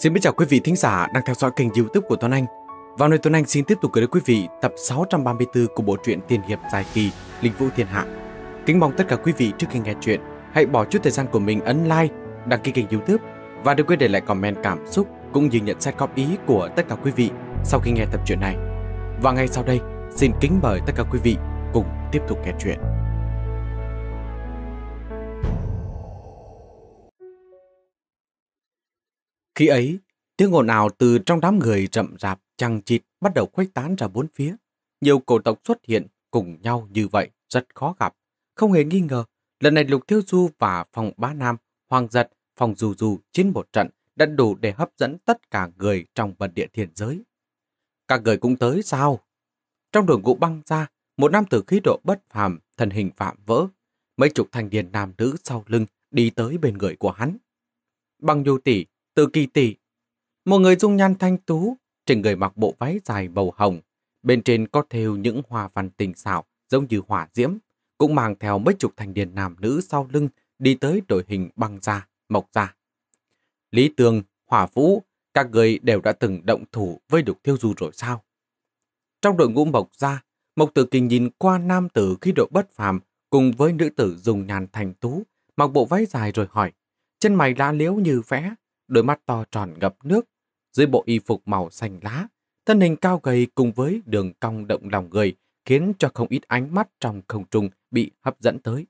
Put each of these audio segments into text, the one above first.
Xin chào quý vị thính giả đang theo dõi kênh youtube của Tuấn Anh. và nơi Tuấn Anh xin tiếp tục gửi đến quý vị tập 634 của bộ truyện tiên hiệp dài kỳ Linh Vũ Thiên Hạ. Kính mong tất cả quý vị trước khi nghe chuyện, hãy bỏ chút thời gian của mình ấn like, đăng ký kênh youtube và đừng quên để lại comment cảm xúc cũng như nhận xét góp ý của tất cả quý vị sau khi nghe tập truyện này. Và ngay sau đây, xin kính mời tất cả quý vị cùng tiếp tục nghe chuyện. Khi ấy, tiếng ồn ào từ trong đám người rậm rạp chằng chịt bắt đầu khuếch tán ra bốn phía. Nhiều cổ tộc xuất hiện cùng nhau như vậy rất khó gặp. Không hề nghi ngờ, lần này Lục Thiếu Du và phòng ba nam, hoàng giật, phòng dù dù chiến một trận đã đủ để hấp dẫn tất cả người trong vận địa thiền giới. Các người cũng tới sao? Trong đường ngũ băng ra, một nam tử khí độ bất phàm, thần hình phạm vỡ. Mấy chục thanh niên nam nữ sau lưng đi tới bên người của hắn. băng nhu tỷ từ kỳ tỷ, một người dung nhan thanh tú, trên người mặc bộ váy dài màu hồng, bên trên có thêu những hoa văn tình xảo giống như hỏa diễm, cũng mang theo mấy chục thành niên nam nữ sau lưng đi tới đội hình băng da, mộc da, Lý Tường, Hỏa Vũ, các người đều đã từng động thủ với đục thiêu du rồi sao? Trong đội ngũ mộc da, Mộc Tử Kinh nhìn qua nam tử khi độ bất phàm cùng với nữ tử dùng nhàn thành tú, mặc bộ váy dài rồi hỏi, chân mày lá liếu như vẽ, đôi mắt to tròn ngập nước, dưới bộ y phục màu xanh lá, thân hình cao gầy cùng với đường cong động lòng người khiến cho không ít ánh mắt trong không trung bị hấp dẫn tới.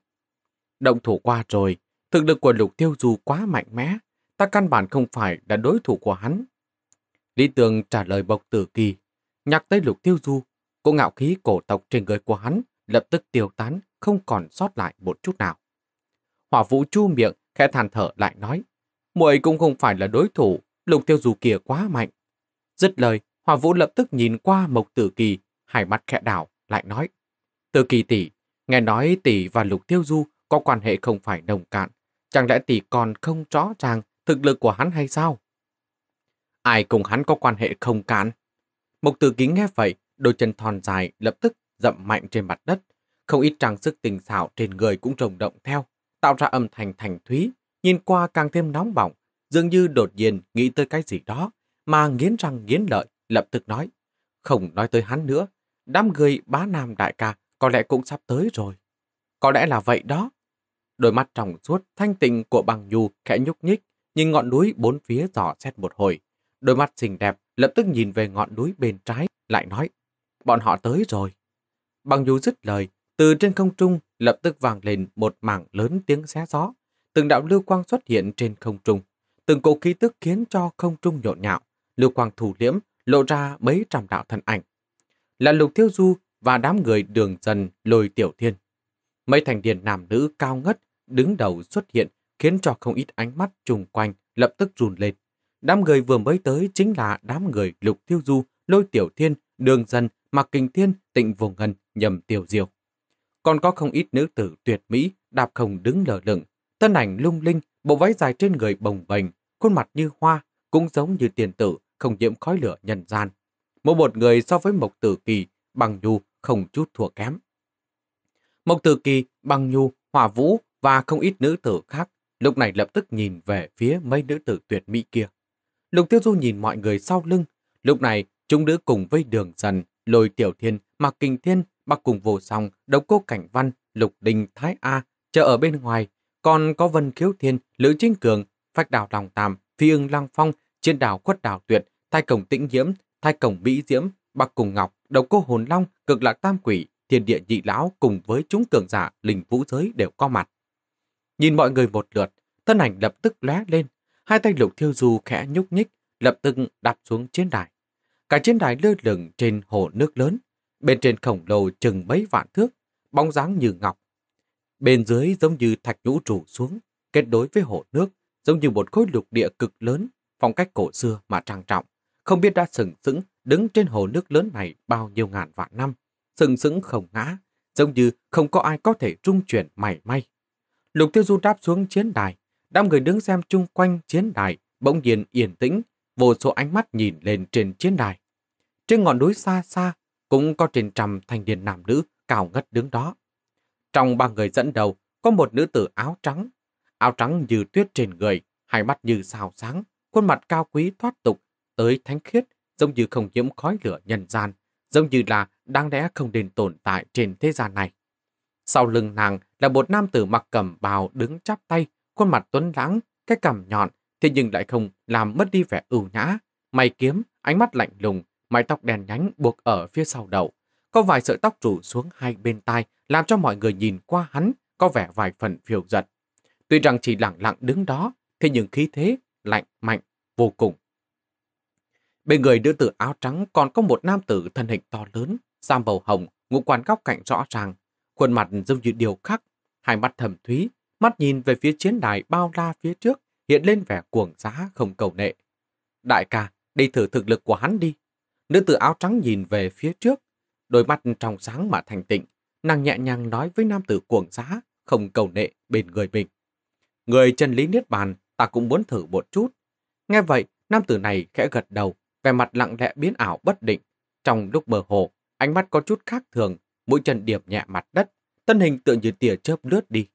Động thủ qua rồi, thực lực của lục tiêu du quá mạnh mẽ, ta căn bản không phải là đối thủ của hắn. Lý Tường trả lời Bộc Tử Kỳ, nhắc tới lục tiêu du, cô ngạo khí cổ tộc trên người của hắn lập tức tiêu tán, không còn sót lại một chút nào. Hỏa vũ chu miệng, khẽ than thở lại nói, muội cũng không phải là đối thủ, lục tiêu dù kia quá mạnh. Dứt lời, Hòa Vũ lập tức nhìn qua Mộc Tử Kỳ, hai mắt khẽ đảo, lại nói. Tử Kỳ tỷ, nghe nói tỷ và Lục Tiêu Du có quan hệ không phải nồng cạn, chẳng lẽ tỷ còn không rõ ràng thực lực của hắn hay sao? Ai cùng hắn có quan hệ không cạn? Mộc Tử Kỳ nghe vậy, đôi chân thon dài lập tức dậm mạnh trên mặt đất, không ít trang sức tình xảo trên người cũng rồng động theo, tạo ra âm thanh thành thúy, nhìn qua càng thêm nóng bỏng, dường như đột nhiên nghĩ tới cái gì đó, mà nghiến răng nghiến lợi, lập tức nói. Không nói tới hắn nữa, đám người bá nam đại ca có lẽ cũng sắp tới rồi. Có lẽ là vậy đó. Đôi mắt trong suốt thanh tịnh của bằng nhu khẽ nhúc nhích, nhìn ngọn núi bốn phía dò xét một hồi. Đôi mắt xinh đẹp lập tức nhìn về ngọn núi bên trái, lại nói, bọn họ tới rồi. Bằng nhu dứt lời, từ trên không trung lập tức vang lên một mảng lớn tiếng xé gió từng đạo lưu quang xuất hiện trên không trung, từng cỗ khí tức khiến cho không trung nhộn nhạo, lưu quang thủ liễm lộ ra mấy trăm đạo thân ảnh. Là Lục Thiêu Du và đám người đường dần lôi tiểu thiên. Mấy thành điền nam nữ cao ngất đứng đầu xuất hiện khiến cho không ít ánh mắt trùng quanh lập tức run lên. Đám người vừa mới tới chính là đám người Lục Thiêu Du, Lôi Tiểu Thiên, Đường Dân, Mạc Kinh Thiên, Tịnh Vô Ngân, Nhầm Tiểu Diêu. Còn có không ít nữ tử tuyệt mỹ, đạp không đứng lờ lửng, Thân ảnh lung linh, bộ váy dài trên người bồng bềnh, khuôn mặt như hoa, cũng giống như tiền tử, không nhiễm khói lửa nhân gian. Mỗi một người so với Mộc Tử Kỳ, Bằng Nhu không chút thua kém. Mộc Tử Kỳ, Bằng Nhu, Hòa Vũ và không ít nữ tử khác lúc này lập tức nhìn về phía mấy nữ tử tuyệt mỹ kia. Lục Tiêu Du nhìn mọi người sau lưng, lúc này chúng nữ cùng với Đường Dần, Lôi Tiểu Thiên, Mạc Kinh Thiên, Bắc Cùng Vô Song, Độc Cô Cảnh Văn, Lục Đình Thái A chờ ở bên ngoài còn có Vân Khiếu Thiên, Lữ Chính Cường, Phách Đảo Lòng tam Phi ưng Lăng Phong, Chiến Đảo Quất Đảo Tuyệt, Thái Cổng Tĩnh Diễm, Thái Cổng Mỹ Diễm, Bắc Cùng Ngọc, Độc Cô Hồn Long, Cực Lạc Tam Quỷ, Thiên Địa Nhị Lão cùng với chúng cường giả linh vũ giới đều có mặt. Nhìn mọi người một lượt, thân ảnh lập tức lóe lên, hai tay Lục Thiêu Du khẽ nhúc nhích, lập tức đạp xuống chiến đài. Cả chiến đài lơ lửng trên hồ nước lớn, bên trên khổng lồ chừng mấy vạn thước, bóng dáng như ngọc, Bên dưới giống như thạch nhũ rủ xuống, kết nối với hồ nước, giống như một khối lục địa cực lớn, phong cách cổ xưa mà trang trọng. Không biết đã sừng sững đứng trên hồ nước lớn này bao nhiêu ngàn vạn năm, sừng sững không ngã, giống như không có ai có thể trung chuyển mảy may. Lục Tiêu Du đáp xuống chiến đài, đám người đứng xem chung quanh chiến đài bỗng nhiên yên tĩnh, vô số ánh mắt nhìn lên trên chiến đài. Trên ngọn núi xa xa cũng có trên trăm thanh niên nam nữ cao ngất đứng đó. Trong ba người dẫn đầu, có một nữ tử áo trắng. Áo trắng như tuyết trên người, hai mắt như sao sáng, khuôn mặt cao quý thoát tục, tới thánh khiết, giống như không nhiễm khói lửa nhân gian, giống như là đáng lẽ không nên tồn tại trên thế gian này. Sau lưng nàng là một nam tử mặc cẩm bào đứng chắp tay, khuôn mặt tuấn lãng, cái cằm nhọn, thế nhưng lại không làm mất đi vẻ ưu nhã. Mày kiếm, ánh mắt lạnh lùng, mái tóc đen nhánh buộc ở phía sau đầu. Có vài sợi tóc rủ xuống hai bên tai, làm cho mọi người nhìn qua hắn có vẻ vài phần phiêu giật. Tuy rằng chỉ lặng lặng đứng đó, thế nhưng khí thế lạnh mạnh vô cùng. Bên người đưa tử áo trắng còn có một nam tử thân hình to lớn, sam bầu hồng, ngũ quan góc cạnh rõ ràng, khuôn mặt giống như điều khắc, hai mắt thầm thúy, mắt nhìn về phía chiến đài bao la phía trước, hiện lên vẻ cuồng giá không cầu nệ. Đại ca, đi thử thực lực của hắn đi. Nữ tử áo trắng nhìn về phía trước, đôi mắt trong sáng mà thành tịnh, nàng nhẹ nhàng nói với nam tử cuồng giá, không cầu nệ bên người mình. Người chân lý niết bàn, ta cũng muốn thử một chút. Nghe vậy, nam tử này khẽ gật đầu, vẻ mặt lặng lẽ biến ảo bất định. Trong lúc mơ hồ, ánh mắt có chút khác thường, mũi chân điểm nhẹ mặt đất, thân hình tựa như tỉa chớp lướt đi.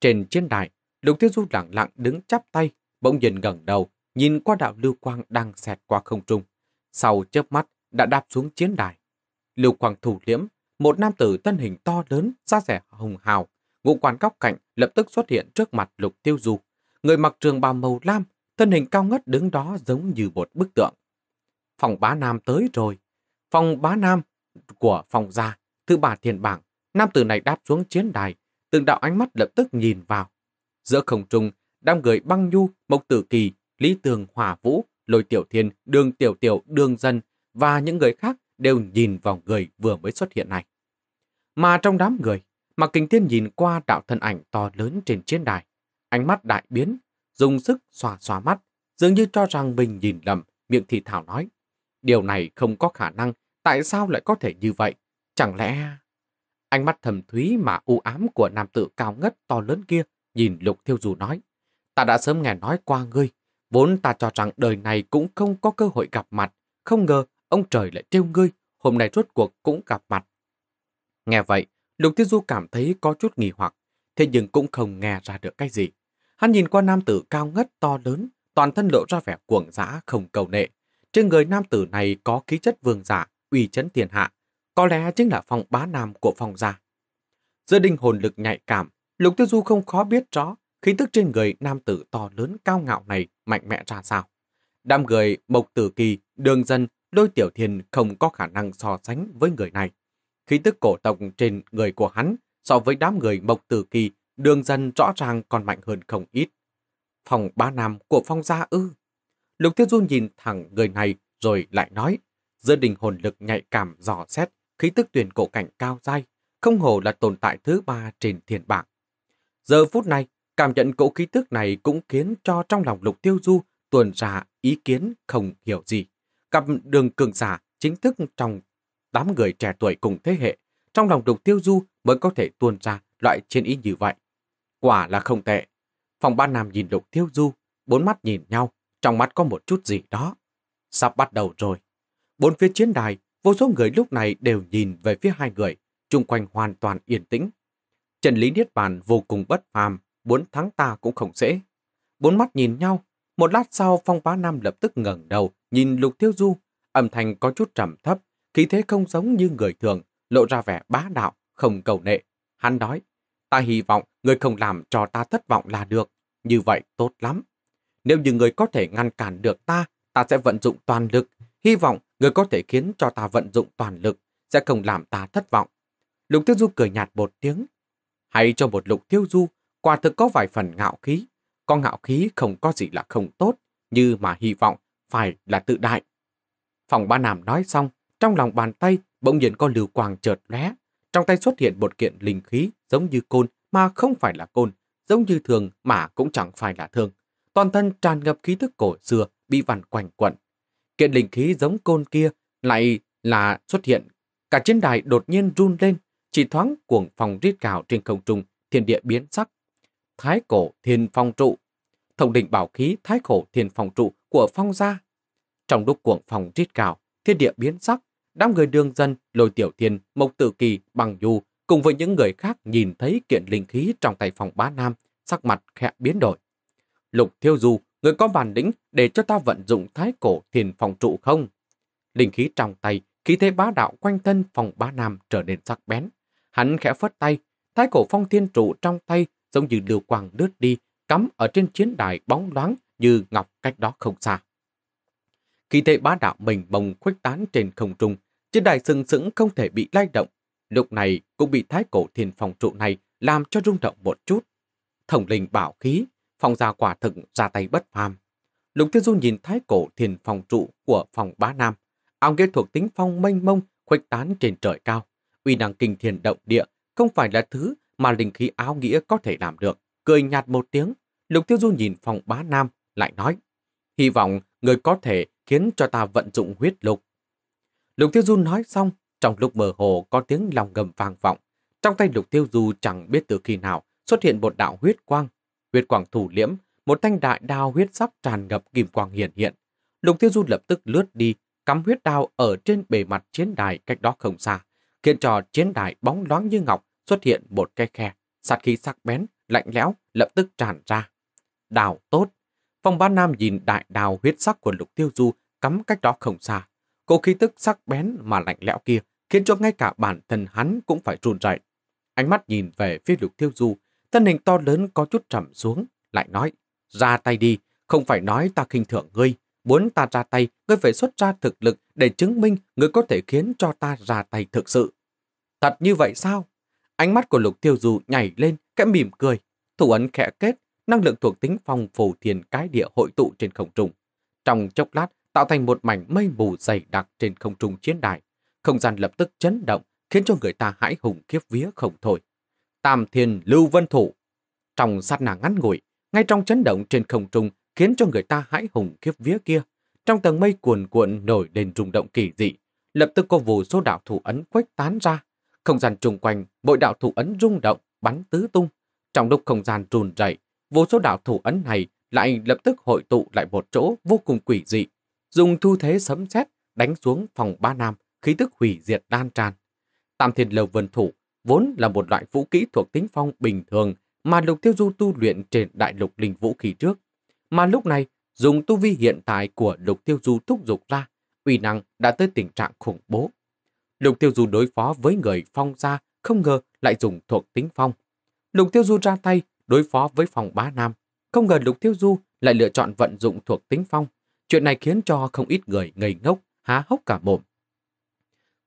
Trên chiến đài, Lục Thiên Du lặng lặng đứng chắp tay, bỗng nhìn gần đầu, nhìn qua đạo lưu quang đang xẹt qua không trung. Sau chớp mắt đã đáp xuống chiến đài. Lưu quang thủ liễm một nam tử thân hình to lớn, da rẻ hồng hào, ngũ quan góc cạnh lập tức xuất hiện trước mặt Lục Tiêu Du. Người mặc trường bào màu lam, thân hình cao ngất đứng đó giống như một bức tượng. Phòng bá nam tới rồi. Phòng bá nam của phòng gia, thứ bà thiền bảng, nam tử này đáp xuống chiến đài, từng đạo ánh mắt lập tức nhìn vào. Giữa không trung, đám người băng nhu, mộc tử kỳ, lý tường hỏa vũ, lôi tiểu thiên, đường tiểu tiểu, đường dân và những người khác đều nhìn vào người vừa mới xuất hiện này. Mà trong đám người, mà Kình Thiên nhìn qua đạo thân ảnh to lớn trên chiến đài. Ánh mắt đại biến, dùng sức xòa xòa mắt, dường như cho rằng mình nhìn lầm, miệng thì thảo nói. Điều này không có khả năng, tại sao lại có thể như vậy? Chẳng lẽ... Ánh mắt thầm thúy mà u ám của nam tử cao ngất to lớn kia nhìn Lục Thiêu Dù nói. Ta đã sớm nghe nói qua ngươi, vốn ta cho rằng đời này cũng không có cơ hội gặp mặt. Không ngờ, ông trời lại trêu ngươi, hôm nay rốt cuộc cũng gặp mặt. Nghe vậy, Lục Thiết Du cảm thấy có chút nghỉ hoặc, thế nhưng cũng không nghe ra được cái gì. Hắn nhìn qua nam tử cao ngất to lớn, toàn thân lộ ra vẻ cuồng dã không cầu nệ. Trên người nam tử này có khí chất vương giả, uy chấn thiên hạ, có lẽ chính là phong bá nam của phong gia. Giữa đinh hồn lực nhạy cảm, Lục Tiêu Du không khó biết rõ khí tức trên người nam tử to lớn cao ngạo này mạnh mẽ ra sao. Đám người Mộc Tử Kỳ, Đường Dân, đôi Tiểu Thiên không có khả năng so sánh với người này. Khí tức cổ tộc trên người của hắn so với đám người Mộc Tử Kỳ đường dân rõ ràng còn mạnh hơn không ít. Phòng ba nam của phong gia ư. Lục Tiêu Du nhìn thẳng người này rồi lại nói, giữa đình hồn lực nhạy cảm dò xét, khí tức tuyển cổ cảnh cao dai, không hồ là tồn tại thứ ba trên thiên bảng. Giờ phút này, cảm nhận cỗ khí tức này cũng khiến cho trong lòng Lục Tiêu Du tuần ra ý kiến không hiểu gì. Cặp đường cường giả chính thức trong đám người trẻ tuổi cùng thế hệ, trong lòng Lục Tiêu Du mới có thể tuôn ra loại chiến ý như vậy. Quả là không tệ. Phòng ban nam nhìn Lục Tiêu Du, bốn mắt nhìn nhau, trong mắt có một chút gì đó. Sắp bắt đầu rồi. Bốn phía chiến đài, vô số người lúc này đều nhìn về phía hai người, chung quanh hoàn toàn yên tĩnh. Trần Lý Niết Bàn vô cùng bất phàm, muốn thắng ta cũng không dễ. Bốn mắt nhìn nhau, một lát sau Phong Bá Nam lập tức ngẩng đầu, nhìn Lục Tiêu Du, âm thanh có chút trầm thấp, khí thế không giống như người thường, lộ ra vẻ bá đạo, không cầu nệ. Hắn nói, ta hy vọng người không làm cho ta thất vọng là được, như vậy tốt lắm. Nếu như người có thể ngăn cản được ta, ta sẽ vận dụng toàn lực, hy vọng người có thể khiến cho ta vận dụng toàn lực, sẽ không làm ta thất vọng. Lục Tiêu Du cười nhạt một tiếng, hay cho một Lục Tiêu Du, quả thực có vài phần ngạo khí, con ngạo khí không có gì là không tốt, như mà hy vọng phải là tự đại. Phòng ba Nam nói xong, trong lòng bàn tay bỗng nhiên có lưu quang chợt lóe, trong tay xuất hiện một kiện linh khí giống như côn mà không phải là côn, giống như thường mà cũng chẳng phải là thường. Toàn thân tràn ngập khí thức cổ xưa bị vằn quanh quẩn. Kiện linh khí giống côn kia lại là xuất hiện. Cả chiến đài đột nhiên run lên, chỉ thoáng cuồng phòng rít gào trên không trung, thiên địa biến sắc. Thái cổ thiên phong trụ, thông đỉnh bảo khí thái cổ thiên phong trụ của phong gia. Trong lúc cuồng phòng rít gào, thiên địa biến sắc, đám người đương dân, lôi tiểu thiên, mộc tử kỳ, bằng du cùng với những người khác nhìn thấy kiện linh khí trong tay phòng bá nam, sắc mặt khẽ biến đổi. Lục thiêu du, người có bản lĩnh để cho ta vận dụng thái cổ thiền phòng trụ không? Linh khí trong tay, khí thế bá đạo quanh thân phòng bá nam trở nên sắc bén. Hắn khẽ phất tay, thái cổ phong thiên trụ trong tay giống như lưu quang lướt đi, cắm ở trên chiến đài bóng loáng như ngọc cách đó không xa. Khi thế bá đạo mình bồng khuếch tán trên không trung, chiếc đài sừng sững không thể bị lay động. Lúc này cũng bị thái cổ thiền phòng trụ này làm cho rung động một chút. Thổng linh bảo khí, phong gia quả thực ra tay bất phàm. Lục Thiên Du nhìn thái cổ thiền phòng trụ của phòng bá nam, áo nghĩa thuộc tính phong mênh mông khuếch tán trên trời cao, uy năng kinh thiền động địa không phải là thứ mà linh khí áo nghĩa có thể làm được. Cười nhạt một tiếng, Lục Tiêu Du nhìn phòng bá nam, lại nói, hy vọng người có thể khiến cho ta vận dụng huyết lục. Lục Tiêu Du nói xong, trong lúc mơ hồ có tiếng lòng ngầm vang vọng. Trong tay Lục Tiêu Du chẳng biết từ khi nào xuất hiện một đạo huyết quang. Huyết quang thủ liễm, một thanh đại đao huyết sắc tràn ngập kim quang hiện hiện. Lục Tiêu Du lập tức lướt đi, cắm huyết đao ở trên bề mặt chiến đài cách đó không xa, khiến cho chiến đài bóng loáng như ngọc xuất hiện một cái khe, sát khí sắc bén, lạnh lẽo lập tức tràn ra. Đào tốt. Phong Bá Nam nhìn đại đào huyết sắc của Lục Tiêu Du cắm cách đó không xa. Cô khí tức sắc bén mà lạnh lẽo kia khiến cho ngay cả bản thân hắn cũng phải run rẩy. Ánh mắt nhìn về phía lục thiêu du, thân hình to lớn có chút trầm xuống, lại nói, ra tay đi, không phải nói ta khinh thưởng ngươi, muốn ta ra tay, ngươi phải xuất ra thực lực để chứng minh ngươi có thể khiến cho ta ra tay thực sự. Thật như vậy sao? Ánh mắt của lục tiêu du nhảy lên, kẽ mỉm cười, thủ ấn khẽ kết, năng lượng thuộc tính phong phù thiền cái địa hội tụ trên không trùng. Trong chốc lát, tạo thành một mảnh mây mù dày đặc trên không trung chiến đài. Không gian lập tức chấn động, khiến cho người ta hãi hùng khiếp vía không thôi. Tam Thiên Lưu Vân Thủ Trong sát nà ngắn ngủi, ngay trong chấn động trên không trung khiến cho người ta hãi hùng khiếp vía kia, trong tầng mây cuồn cuộn nổi lên rung động kỳ dị, lập tức có vô số đạo thủ ấn quách tán ra. Không gian chung quanh, mỗi đạo thủ ấn rung động, bắn tứ tung. Trong lúc không gian run rẩy, vô số đạo thủ ấn này lại lập tức hội tụ lại một chỗ vô cùng quỷ dị, dùng thu thế sấm sét đánh xuống phòng ba nam, khí tức hủy diệt đan tràn. Tam thiên lầu vân thủ vốn là một loại vũ kỹ thuộc tính phong bình thường mà lục tiêu du tu luyện trên đại lục linh vũ khí trước. Mà lúc này, dùng tu vi hiện tại của lục tiêu du thúc dục ra, uy năng đã tới tình trạng khủng bố. Lục tiêu du đối phó với người phong gia, không ngờ lại dùng thuộc tính phong. Lục tiêu du ra tay đối phó với phòng bá nam, không ngờ lục tiêu du lại lựa chọn vận dụng thuộc tính phong Chuyện này khiến cho không ít người ngây ngốc, há hốc cả mồm.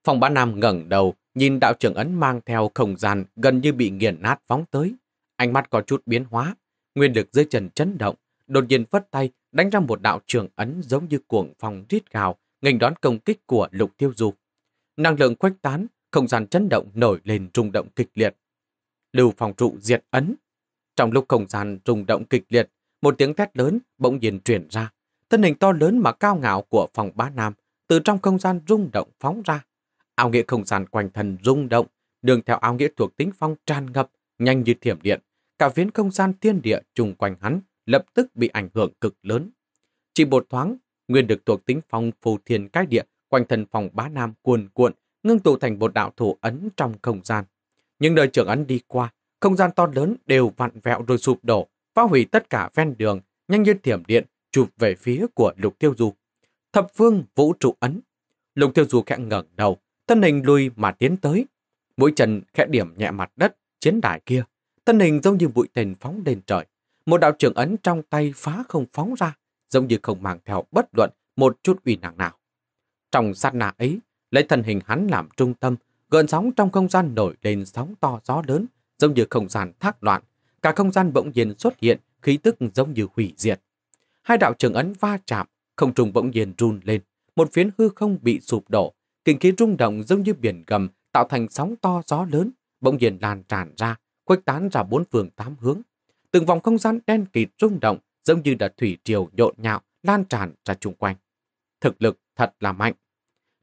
Phòng bá Nam ngẩng đầu, nhìn đạo trưởng ấn mang theo không gian gần như bị nghiền nát phóng tới. Ánh mắt có chút biến hóa, nguyên lực dưới chân chấn động, đột nhiên phất tay đánh ra một đạo trường ấn giống như cuồng phong rít gào, nghênh đón công kích của lục tiêu du. Năng lượng khuếch tán, không gian chấn động nổi lên rung động kịch liệt. Lưu phòng trụ diệt ấn. Trong lúc không gian rung động kịch liệt, một tiếng thét lớn bỗng nhiên truyền ra thân hình to lớn mà cao ngạo của phòng bá nam từ trong không gian rung động phóng ra. Ao nghĩa không gian quanh thân rung động, đường theo ao nghĩa thuộc tính phong tràn ngập, nhanh như thiểm điện. Cả phiến không gian thiên địa chung quanh hắn lập tức bị ảnh hưởng cực lớn. Chỉ một thoáng, nguyên được thuộc tính phong phù thiên cái địa quanh thân phòng bá nam cuồn cuộn, ngưng tụ thành một đạo thủ ấn trong không gian. Những đời trưởng ấn đi qua, không gian to lớn đều vặn vẹo rồi sụp đổ, phá hủy tất cả ven đường, nhanh như thiểm điện, chụp về phía của Lục Tiêu Du. Thập phương vũ trụ ấn. Lục Tiêu Du khẽ ngẩng đầu, thân hình lui mà tiến tới. Mũi chân khẽ điểm nhẹ mặt đất, chiến đài kia. Thân hình giống như bụi tên phóng lên trời. Một đạo trưởng ấn trong tay phá không phóng ra, giống như không mang theo bất luận một chút uy năng nào. Trong sát na ấy, lấy thân hình hắn làm trung tâm, gợn sóng trong không gian nổi lên sóng to gió lớn, giống như không gian thác loạn. Cả không gian bỗng nhiên xuất hiện, khí tức giống như hủy diệt. Hai đạo trường ấn va chạm, không trùng bỗng nhiên run lên, một phiến hư không bị sụp đổ, kinh khí rung động giống như biển gầm, tạo thành sóng to gió lớn, bỗng nhiên lan tràn ra, khuếch tán ra bốn phương tám hướng. Từng vòng không gian đen kịt rung động, giống như là thủy triều nhộn nhạo, lan tràn ra chung quanh. Thực lực thật là mạnh.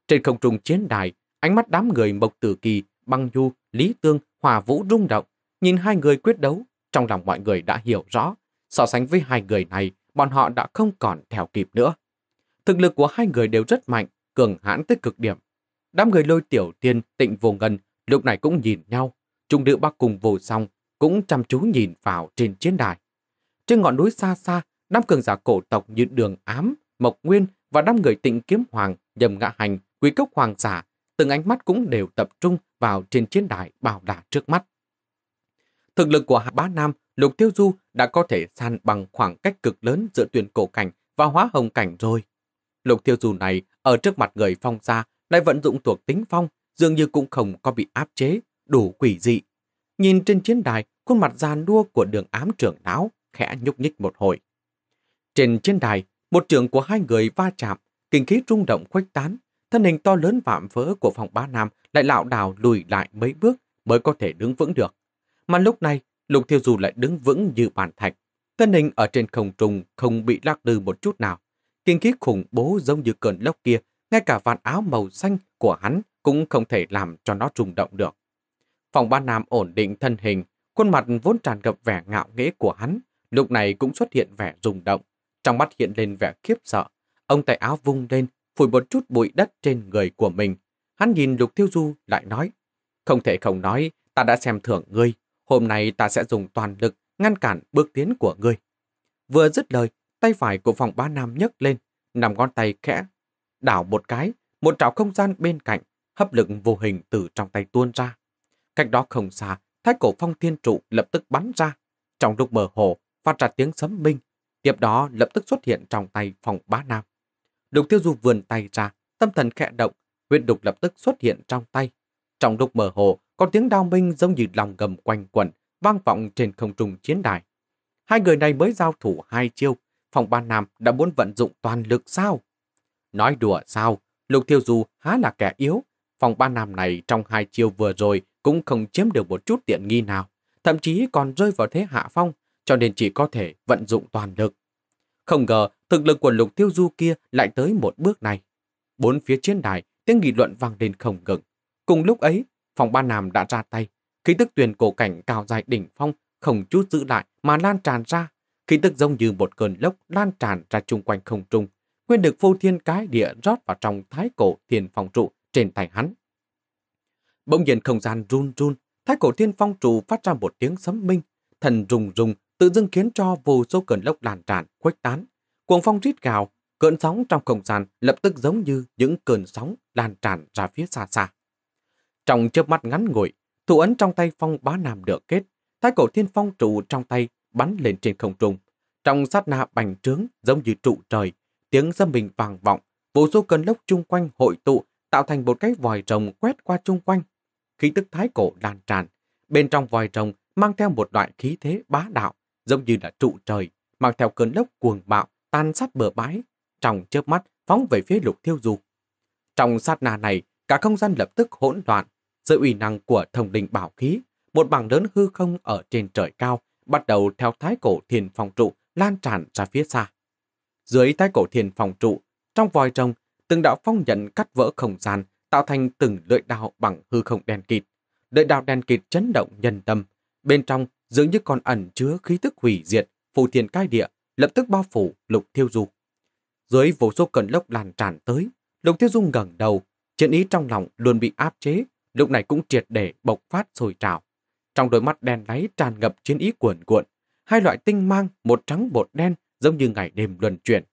Trên không trung chiến đài, ánh mắt đám người Mộc Tử Kỳ, Băng Du, Lý Tương, Hòa Vũ rung động, nhìn hai người quyết đấu, trong lòng mọi người đã hiểu rõ. So sánh với hai người này, bọn họ đã không còn theo kịp nữa. Thực lực của hai người đều rất mạnh, cường hãn tới cực điểm. Đám người lôi tiểu tiên, tịnh vô ngân, lúc này cũng nhìn nhau. Trung nữ bắc cùng vô song, cũng chăm chú nhìn vào trên chiến đài. Trên ngọn núi xa xa, đám cường giả cổ tộc như Đường Ám, Mộc Nguyên và đám người tịnh kiếm hoàng, nhầm ngạ hành, quý cốc hoàng giả, từng ánh mắt cũng đều tập trung vào trên chiến đài bảo đả trước mắt. Thực lực của Hạ Bá Nam Lục Tiêu Du đã có thể san bằng khoảng cách cực lớn giữa tuyển cổ cảnh và hóa hồng cảnh rồi. Lục Tiêu Du này ở trước mặt người phong gia lại vận dụng thuộc tính phong, dường như cũng không có bị áp chế, đủ quỷ dị. Nhìn trên chiến đài, khuôn mặt già đua của đường ám trưởng đáo khẽ nhúc nhích một hồi. Trên chiến đài, một trường của hai người va chạm, kinh khí rung động khuếch tán, thân hình to lớn vạm vỡ của phòng ba nam lại lảo đảo lùi lại mấy bước mới có thể đứng vững được. Mà lúc này, Lục Thiêu Du lại đứng vững như bàn thạch. thân hình ở trên không trung không bị lắc lư một chút nào. Kinh khí khủng bố giống như cơn lốc kia, ngay cả vạt áo màu xanh của hắn cũng không thể làm cho nó rung động được. Phòng ba nam ổn định thân hình, khuôn mặt vốn tràn ngập vẻ ngạo nghễ của hắn, lúc này cũng xuất hiện vẻ rung động. Trong mắt hiện lên vẻ khiếp sợ, ông tay áo vung lên, phủi một chút bụi đất trên người của mình. Hắn nhìn Lục Thiêu Du lại nói, không thể không nói, ta đã xem thưởng ngươi, Hôm nay ta sẽ dùng toàn lực ngăn cản bước tiến của ngươi. Vừa dứt lời, tay phải của phòng ba nam nhấc lên, nằm ngón tay khẽ, đảo một cái, một trào không gian bên cạnh, hấp lực vô hình từ trong tay tuôn ra. Cách đó không xa, thái cổ phong thiên trụ lập tức bắn ra. Trong lúc mở hồ, phát ra tiếng sấm minh, tiếp đó lập tức xuất hiện trong tay phòng Ba nam. Lục tiêu du vườn tay ra, tâm thần khẽ động, huyết đục lập tức xuất hiện trong tay. Trong lúc mở hồ, có tiếng đao minh giống như lòng gầm quanh quẩn, vang vọng trên không trung chiến đài. Hai người này mới giao thủ hai chiêu, phòng ban nam đã muốn vận dụng toàn lực sao? Nói đùa sao, Lục Thiêu Du há là kẻ yếu, phòng ban nam này trong hai chiêu vừa rồi cũng không chiếm được một chút tiện nghi nào, thậm chí còn rơi vào thế hạ phong, cho nên chỉ có thể vận dụng toàn lực. Không ngờ, thực lực của Lục Thiêu Du kia lại tới một bước này. Bốn phía chiến đài, tiếng nghị luận vang lên không ngừng. Cùng lúc ấy, Phòng Ba Nam đã ra tay. Khí tức tuyền cổ cảnh cao dài đỉnh phong, không chút giữ lại mà lan tràn ra. Khí tức giống như một cơn lốc lan tràn ra chung quanh không trung. Nguyên được vô thiên cái địa rót vào trong thái cổ thiên phong trụ trên tay hắn. Bỗng nhiên không gian run run, thái cổ thiên phong trụ phát ra một tiếng sấm minh. Thần rùng rùng tự dưng khiến cho vô số cơn lốc lan tràn, khuếch tán. Cuồng phong rít gào, cơn sóng trong không gian lập tức giống như những cơn sóng lan tràn ra phía xa xa. Trong chớp mắt ngắn ngủi, thủ ấn trong tay phong bá nam được kết, thái cổ thiên phong trụ trong tay bắn lên trên không trung. Trong sát na bành trướng giống như trụ trời, tiếng dâm bình vàng vọng, vô số cơn lốc chung quanh hội tụ tạo thành một cái vòi rồng quét qua chung quanh. Khí tức thái cổ lan tràn, bên trong vòi rồng mang theo một loại khí thế bá đạo, giống như là trụ trời, mang theo cơn lốc cuồng bạo, tan sát bờ bãi, trong chớp mắt phóng về phía lục thiêu du. Trong sát na này, Cả không gian lập tức hỗn loạn, dưới uy năng của thông linh bảo khí, một bảng lớn hư không ở trên trời cao bắt đầu theo thái cổ thiền phòng trụ lan tràn ra phía xa. Dưới thái cổ thiền phòng trụ, trong vòi trông từng đạo phong nhận cắt vỡ không gian, tạo thành từng lưỡi đao bằng hư không đen kịt. Lưỡi đao đen kịt chấn động nhân tâm, bên trong dường như còn ẩn chứa khí tức hủy diệt, phù thiền cai địa, lập tức bao phủ lục thiêu du. Dưới vô số cơn lốc lan tràn tới, lục thiêu du ngẩng đầu, Chiến ý trong lòng luôn bị áp chế, lúc này cũng triệt để bộc phát sôi trào. Trong đôi mắt đen láy tràn ngập chiến ý cuồn cuộn, hai loại tinh mang, một trắng một đen, giống như ngày đêm luân chuyển.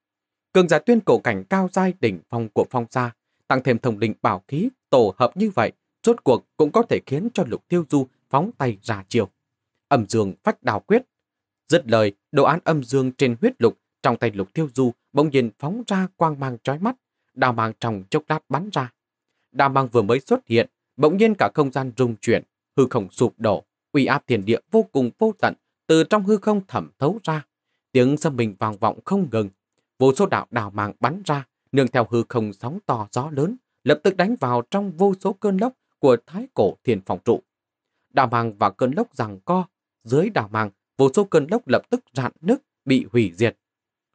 Cường giả tuyên cổ cảnh cao giai đỉnh phong của phong gia, tăng thêm thông linh bảo khí, tổ hợp như vậy, rốt cuộc cũng có thể khiến cho lục tiêu du phóng tay ra chiều. Âm dương phách đào quyết. Dứt lời, đồ án âm dương trên huyết lục trong tay lục tiêu du bỗng nhiên phóng ra quang mang trói mắt, đào mang trong chốc lát bắn ra, đa mang vừa mới xuất hiện, bỗng nhiên cả không gian rung chuyển, hư không sụp đổ, uy áp thiên địa vô cùng vô tận từ trong hư không thẩm thấu ra. Tiếng xâm mình vang vọng không ngừng, vô số đạo đào mạng bắn ra, nương theo hư không sóng to gió lớn, lập tức đánh vào trong vô số cơn lốc của thái cổ thiền phòng trụ. Đào mạng và cơn lốc giằng co, dưới đào mạng, vô số cơn lốc lập tức rạn nứt, bị hủy diệt.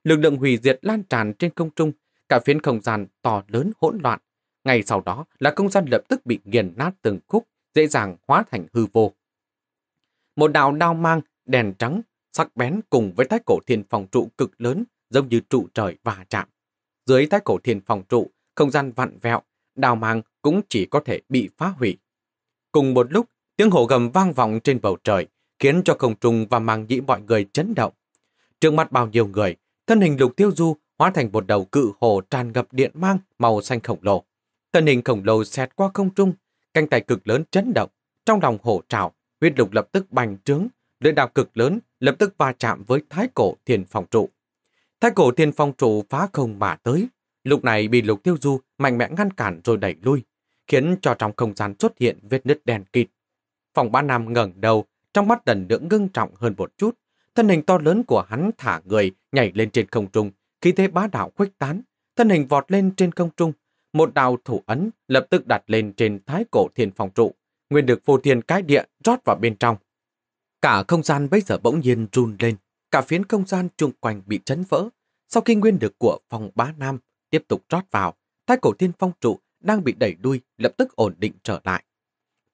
Lực lượng hủy diệt lan tràn trên không trung, cả phiến không gian to lớn hỗn loạn, ngay sau đó là không gian lập tức bị nghiền nát từng khúc, dễ dàng hóa thành hư vô. Một đạo đao mang, đèn trắng, sắc bén cùng với thái cổ thiên phòng trụ cực lớn giống như trụ trời và chạm. Dưới thái cổ thiên phòng trụ, không gian vặn vẹo, đào mang cũng chỉ có thể bị phá hủy. Cùng một lúc, tiếng hổ gầm vang vọng trên bầu trời, khiến cho không trung và mang nhĩ mọi người chấn động. Trước mắt bao nhiêu người, thân hình lục tiêu du hóa thành một đầu cự hồ tràn ngập điện mang màu xanh khổng lồ. Thân hình khổng lồ xẹt qua không trung, cánh tay cực lớn chấn động, trong lòng hổ trào, huyết lục lập tức bành trướng, lưỡi đạo cực lớn lập tức va chạm với thái cổ thiên phong trụ. Thái cổ thiên phong trụ phá không mà tới, lúc này bị lục tiêu du mạnh mẽ ngăn cản rồi đẩy lui, khiến cho trong không gian xuất hiện vết nứt đen kịt. Phòng ba nam ngẩng đầu, trong mắt lần nữa ngưng trọng hơn một chút, thân hình to lớn của hắn thả người nhảy lên trên không trung, khí thế bá đạo khuếch tán, thân hình vọt lên trên không trung, một đạo thủ ấn lập tức đặt lên trên thái cổ thiên phong trụ, nguyên được vô thiên cái địa rót vào bên trong. Cả không gian bây giờ bỗng nhiên run lên, cả phiến không gian chung quanh bị chấn vỡ. Sau khi nguyên được của phòng bá nam tiếp tục rót vào, thái cổ thiên phong trụ đang bị đẩy đuôi lập tức ổn định trở lại.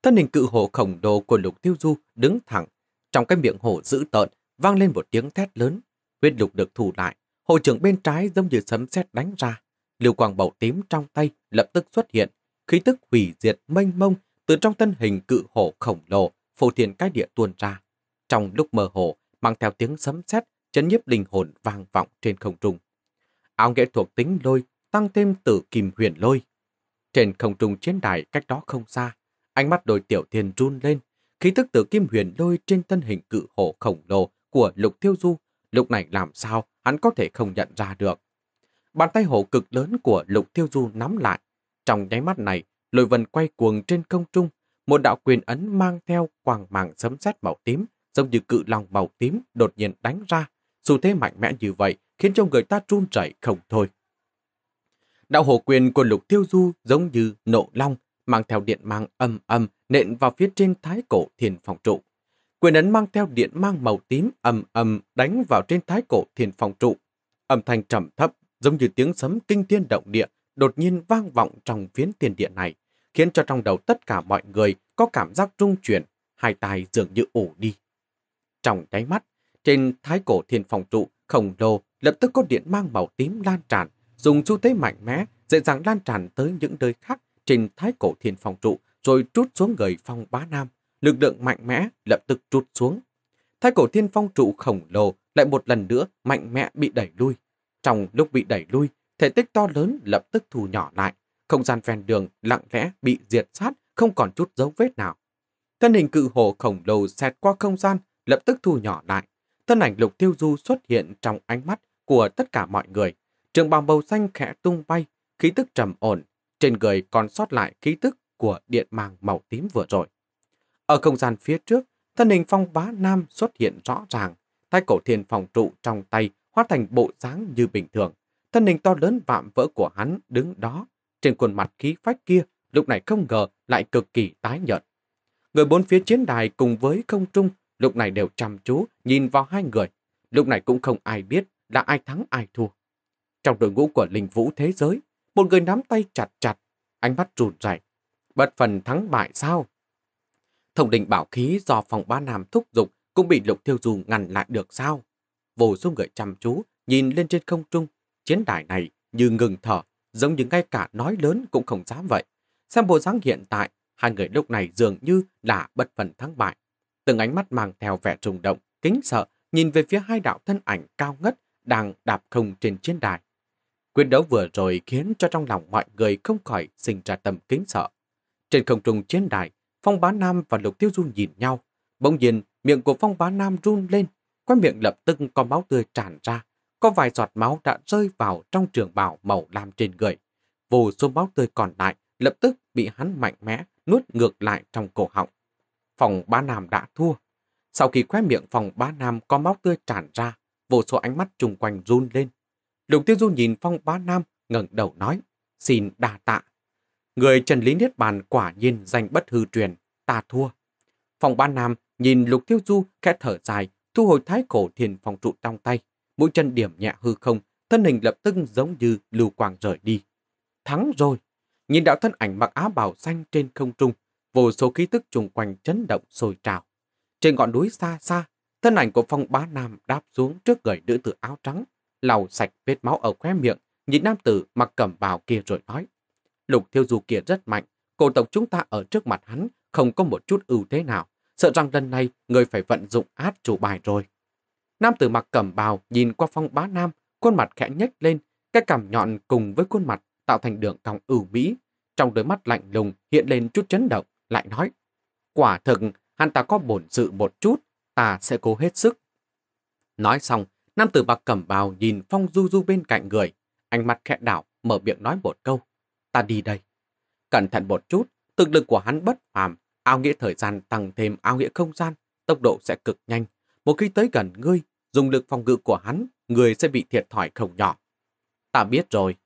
Thân hình cự hổ khổng đồ của lục tiêu du đứng thẳng, trong cái miệng hổ dữ tợn vang lên một tiếng thét lớn. Huyết lục được thủ lại, hồ trưởng bên trái giống như sấm sét đánh ra, liều quang bầu tím trong tay lập tức xuất hiện, khí tức hủy diệt mênh mông từ trong thân hình cự hổ khổng lồ, phô thiên cái địa tuôn ra. Trong lúc mơ hồ, mang theo tiếng sấm sét chấn nhiếp linh hồn vang vọng trên không trung. Áo nghệ thuộc tính lôi, tăng thêm tử kim huyền lôi. Trên không trung chiến đài cách đó không xa, ánh mắt đôi tiểu thiên run lên, khí tức tử kim huyền lôi trên thân hình cự hổ khổng lồ của lục tiêu du, lúc này làm sao hắn có thể không nhận ra được. Bàn tay hổ cực lớn của Lục Tiêu Du nắm lại. Trong nháy mắt này, lôi vần quay cuồng trên không trung, một đạo quyền ấn mang theo quàng màng sấm sét màu tím, giống như cự lòng màu tím đột nhiên đánh ra. Dù thế mạnh mẽ như vậy, khiến cho người ta run rẩy không thôi. Đạo hổ quyền của Lục Tiêu Du giống như nộ long, mang theo điện mang âm âm nện vào phía trên thái cổ thiền phòng trụ. Quyền ấn mang theo điện mang màu tím âm âm đánh vào trên thái cổ thiền phòng trụ. Âm thanh trầm thấp giống như tiếng sấm kinh thiên động địa đột nhiên vang vọng trong phiến tiền địa này, khiến cho trong đầu tất cả mọi người có cảm giác trung chuyển, hai tai dường như ủ đi. Trong nháy mắt, trên thái cổ thiên phòng trụ khổng lồ lập tức có điện mang màu tím lan tràn, dùng xu thế mạnh mẽ, dễ dàng lan tràn tới những nơi khác trên thái cổ thiên phòng trụ rồi trút xuống người phong bá nam. Lực lượng mạnh mẽ lập tức trút xuống. Thái cổ thiên phong trụ khổng lồ lại một lần nữa mạnh mẽ bị đẩy lui. Trong lúc bị đẩy lui, thể tích to lớn lập tức thu nhỏ lại, không gian ven đường lặng lẽ bị diệt sát, không còn chút dấu vết nào. Thân hình cự hồ khổng lồ xẹt qua không gian, lập tức thu nhỏ lại. Thân ảnh lục tiêu du xuất hiện trong ánh mắt của tất cả mọi người. Trường bào màu xanh khẽ tung bay, khí tức trầm ổn, trên người còn sót lại khí tức của điện màng màu tím vừa rồi. Ở không gian phía trước, thân hình phong bá nam xuất hiện rõ ràng, thái cổ thiên phòng trụ trong tay hóa thành bộ dáng như bình thường. Thân hình to lớn vạm vỡ của hắn đứng đó, trên khuôn mặt khí phách kia, lúc này không ngờ lại cực kỳ tái nhợt. Người bốn phía chiến đài cùng với không trung lúc này đều chăm chú nhìn vào hai người. Lúc này cũng không ai biết là ai thắng ai thua. Trong đội ngũ của linh vũ thế giới, một người nắm tay chặt chặt, ánh mắt rụt rảy. Bất phần thắng bại sao? Thông định bảo khí do phòng ba nam thúc giục cũng bị lục thiêu dù ngăn lại được sao? Vô số người chăm chú, nhìn lên trên không trung, chiến đài này như ngừng thở, giống như ngay cả nói lớn cũng không dám vậy. Xem bộ dáng hiện tại, hai người lúc này dường như đã bất phần thắng bại. Từng ánh mắt mang theo vẻ rung động, kính sợ, nhìn về phía hai đạo thân ảnh cao ngất đang đạp không trên chiến đài. Quyết đấu vừa rồi khiến cho trong lòng mọi người không khỏi sinh ra tầm kính sợ. Trên không trung chiến đài, Phong Bá Nam và Lục Tiêu Du nhìn nhau. Bỗng nhiên, miệng của Phong Bá Nam run lên, qua miệng lập tức có máu tươi tràn ra, có vài giọt máu đã rơi vào trong trường bào màu lam trên người. Vô số máu tươi còn lại lập tức bị hắn mạnh mẽ nuốt ngược lại trong cổ họng. Phòng ba nam đã thua. Sau khi khoe miệng phòng ba nam có máu tươi tràn ra, vô số ánh mắt chung quanh run lên. Lục tiêu du nhìn phong ba nam ngẩng đầu nói, xin đa tạ. Người Trần Lý Niết Bàn quả nhiên danh bất hư truyền, ta thua. Phòng ba nam nhìn lục tiêu du khẽ thở dài thu hồi thái cổ thiền phòng trụ trong tay, mũi chân điểm nhẹ hư không, thân hình lập tức giống như lưu quang rời đi. Thắng rồi! Nhìn đạo thân ảnh mặc áo bào xanh trên không trung, vô số khí tức chung quanh chấn động sôi trào. Trên ngọn núi xa xa, thân ảnh của phong bá nam đáp xuống trước người nữ tử áo trắng, lau sạch vết máu ở khóe miệng, nhìn nam tử mặc cẩm bào kia rồi nói. Lục thiêu du kia rất mạnh, cổ tộc chúng ta ở trước mặt hắn không có một chút ưu thế nào sợ rằng lần này người phải vận dụng át chủ bài rồi. Nam tử mặc cẩm bào nhìn qua phong bá nam, khuôn mặt khẽ nhếch lên, cái cằm nhọn cùng với khuôn mặt tạo thành đường cong ửu mỹ. Trong đôi mắt lạnh lùng hiện lên chút chấn động, lại nói, quả thực hắn ta có bổn sự một chút, ta sẽ cố hết sức. Nói xong, nam tử mặc cẩm bào nhìn phong du du bên cạnh người, ánh mắt khẽ đảo, mở miệng nói một câu, ta đi đây. Cẩn thận một chút, thực lực của hắn bất phàm, Ao nghĩa thời gian tăng thêm ao nghĩa không gian, tốc độ sẽ cực nhanh. Một khi tới gần ngươi, dùng lực phòng ngự của hắn, người sẽ bị thiệt thòi không nhỏ. Ta biết rồi.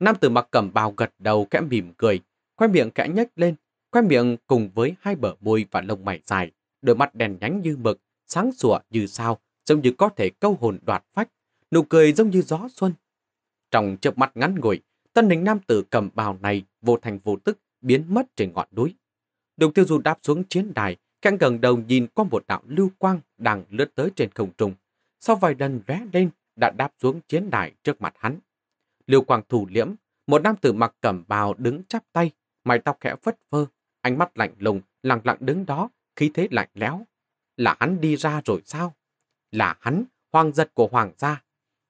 Nam tử mặc cầm bào gật đầu kẽ mỉm cười, khoe miệng kẽ nhếch lên, khoe miệng cùng với hai bờ môi và lông mày dài, đôi mắt đèn nhánh như mực, sáng sủa như sao, giống như có thể câu hồn đoạt phách, nụ cười giống như gió xuân. Trong chớp mắt ngắn ngủi, tân hình nam tử cầm bào này vô thành vô tức biến mất trên ngọn núi. Đồng tiêu du đáp xuống chiến đài, khẽ gần đầu nhìn qua một đạo lưu quang đang lướt tới trên không trung. Sau vài lần vé lên, đã đáp xuống chiến đài trước mặt hắn. Lưu quang thủ liễm, một nam tử mặc cẩm bào đứng chắp tay, mái tóc khẽ phất phơ, ánh mắt lạnh lùng, lặng lặng đứng đó, khí thế lạnh lẽo. Là hắn đi ra rồi sao? Là hắn, hoàng giật của hoàng gia.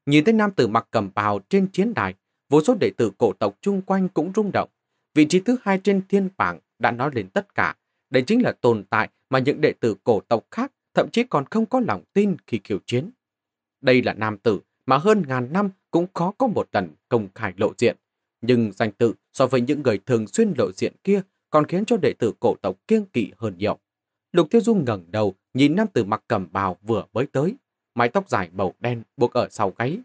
Nhìn thấy nam tử mặc cẩm bào trên chiến đài, vô số đệ tử cổ tộc chung quanh cũng rung động. Vị trí thứ hai trên thiên bảng đã nói lên tất cả. Đây chính là tồn tại mà những đệ tử cổ tộc khác thậm chí còn không có lòng tin khi khiêu chiến. Đây là nam tử mà hơn ngàn năm cũng khó có một lần công khai lộ diện. Nhưng danh tự so với những người thường xuyên lộ diện kia còn khiến cho đệ tử cổ tộc kiêng kỵ hơn nhiều. Lục Tiêu Dung ngẩng đầu nhìn nam tử mặc cầm bào vừa mới tới, mái tóc dài màu đen buộc ở sau gáy.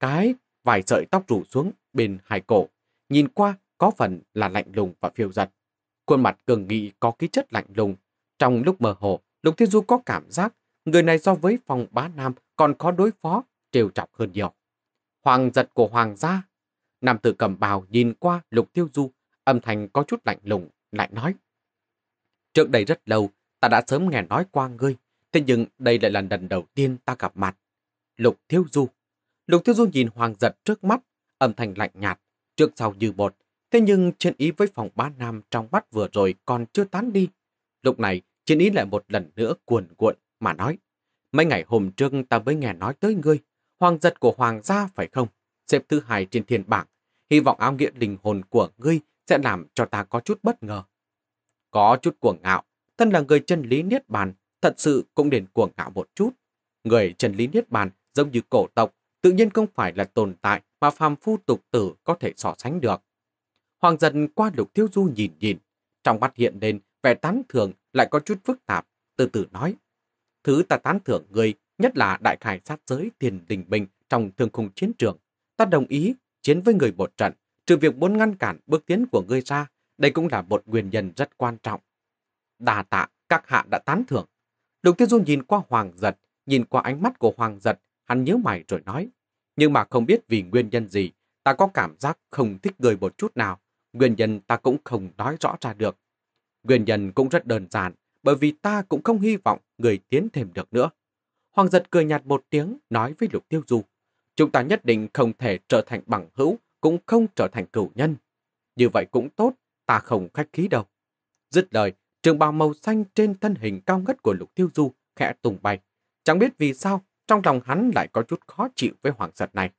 Cái vài sợi tóc rủ xuống bên hai cổ, nhìn qua có phần là lạnh lùng và phiêu giật. Khuôn mặt cường nghị có khí chất lạnh lùng. Trong lúc mơ hồ, Lục Thiên Du có cảm giác người này so với phòng bá nam còn khó đối phó, trêu chọc hơn nhiều. Hoàng giật của hoàng gia. Nam tử cầm bào nhìn qua Lục Tiêu Du, âm thanh có chút lạnh lùng, lại nói. Trước đây rất lâu, ta đã sớm nghe nói qua ngươi, thế nhưng đây lại là lần đầu tiên ta gặp mặt. Lục Tiêu Du. Lục Tiêu Du nhìn hoàng giật trước mắt, âm thanh lạnh nhạt, trước sau như một, Thế nhưng chiến ý với phòng ba nam trong mắt vừa rồi còn chưa tán đi. Lúc này, chiến ý lại một lần nữa cuồn cuộn mà nói. Mấy ngày hôm trước ta mới nghe nói tới ngươi. Hoàng giật của hoàng gia phải không? Xếp thứ hai trên thiên bảng. Hy vọng áo nghĩa linh hồn của ngươi sẽ làm cho ta có chút bất ngờ. Có chút cuồng ngạo. Thân là người chân lý niết bàn, thật sự cũng đến cuồng ngạo một chút. Người chân lý niết bàn giống như cổ tộc, tự nhiên không phải là tồn tại mà phàm phu tục tử có thể so sánh được. Hoàng dần qua lục thiếu du nhìn nhìn, trong mắt hiện lên vẻ tán thưởng lại có chút phức tạp, từ từ nói. Thứ ta tán thưởng người, nhất là đại khải sát giới tiền đình bình trong thương khung chiến trường. Ta đồng ý chiến với người một trận, trừ việc muốn ngăn cản bước tiến của ngươi ra, đây cũng là một nguyên nhân rất quan trọng. Đà tạ, các hạ đã tán thưởng. Lục thiếu Du nhìn qua Hoàng Giật, nhìn qua ánh mắt của Hoàng Giật, hắn nhớ mày rồi nói. Nhưng mà không biết vì nguyên nhân gì, ta có cảm giác không thích người một chút nào. Nguyên nhân ta cũng không nói rõ ra được. Nguyên nhân cũng rất đơn giản, bởi vì ta cũng không hy vọng người tiến thêm được nữa. Hoàng giật cười nhạt một tiếng, nói với Lục Tiêu Du. Chúng ta nhất định không thể trở thành bằng hữu, cũng không trở thành cửu nhân. Như vậy cũng tốt, ta không khách khí đâu. Dứt lời, trường bào màu xanh trên thân hình cao ngất của Lục Tiêu Du khẽ tung bay. Chẳng biết vì sao, trong lòng hắn lại có chút khó chịu với hoàng giật này.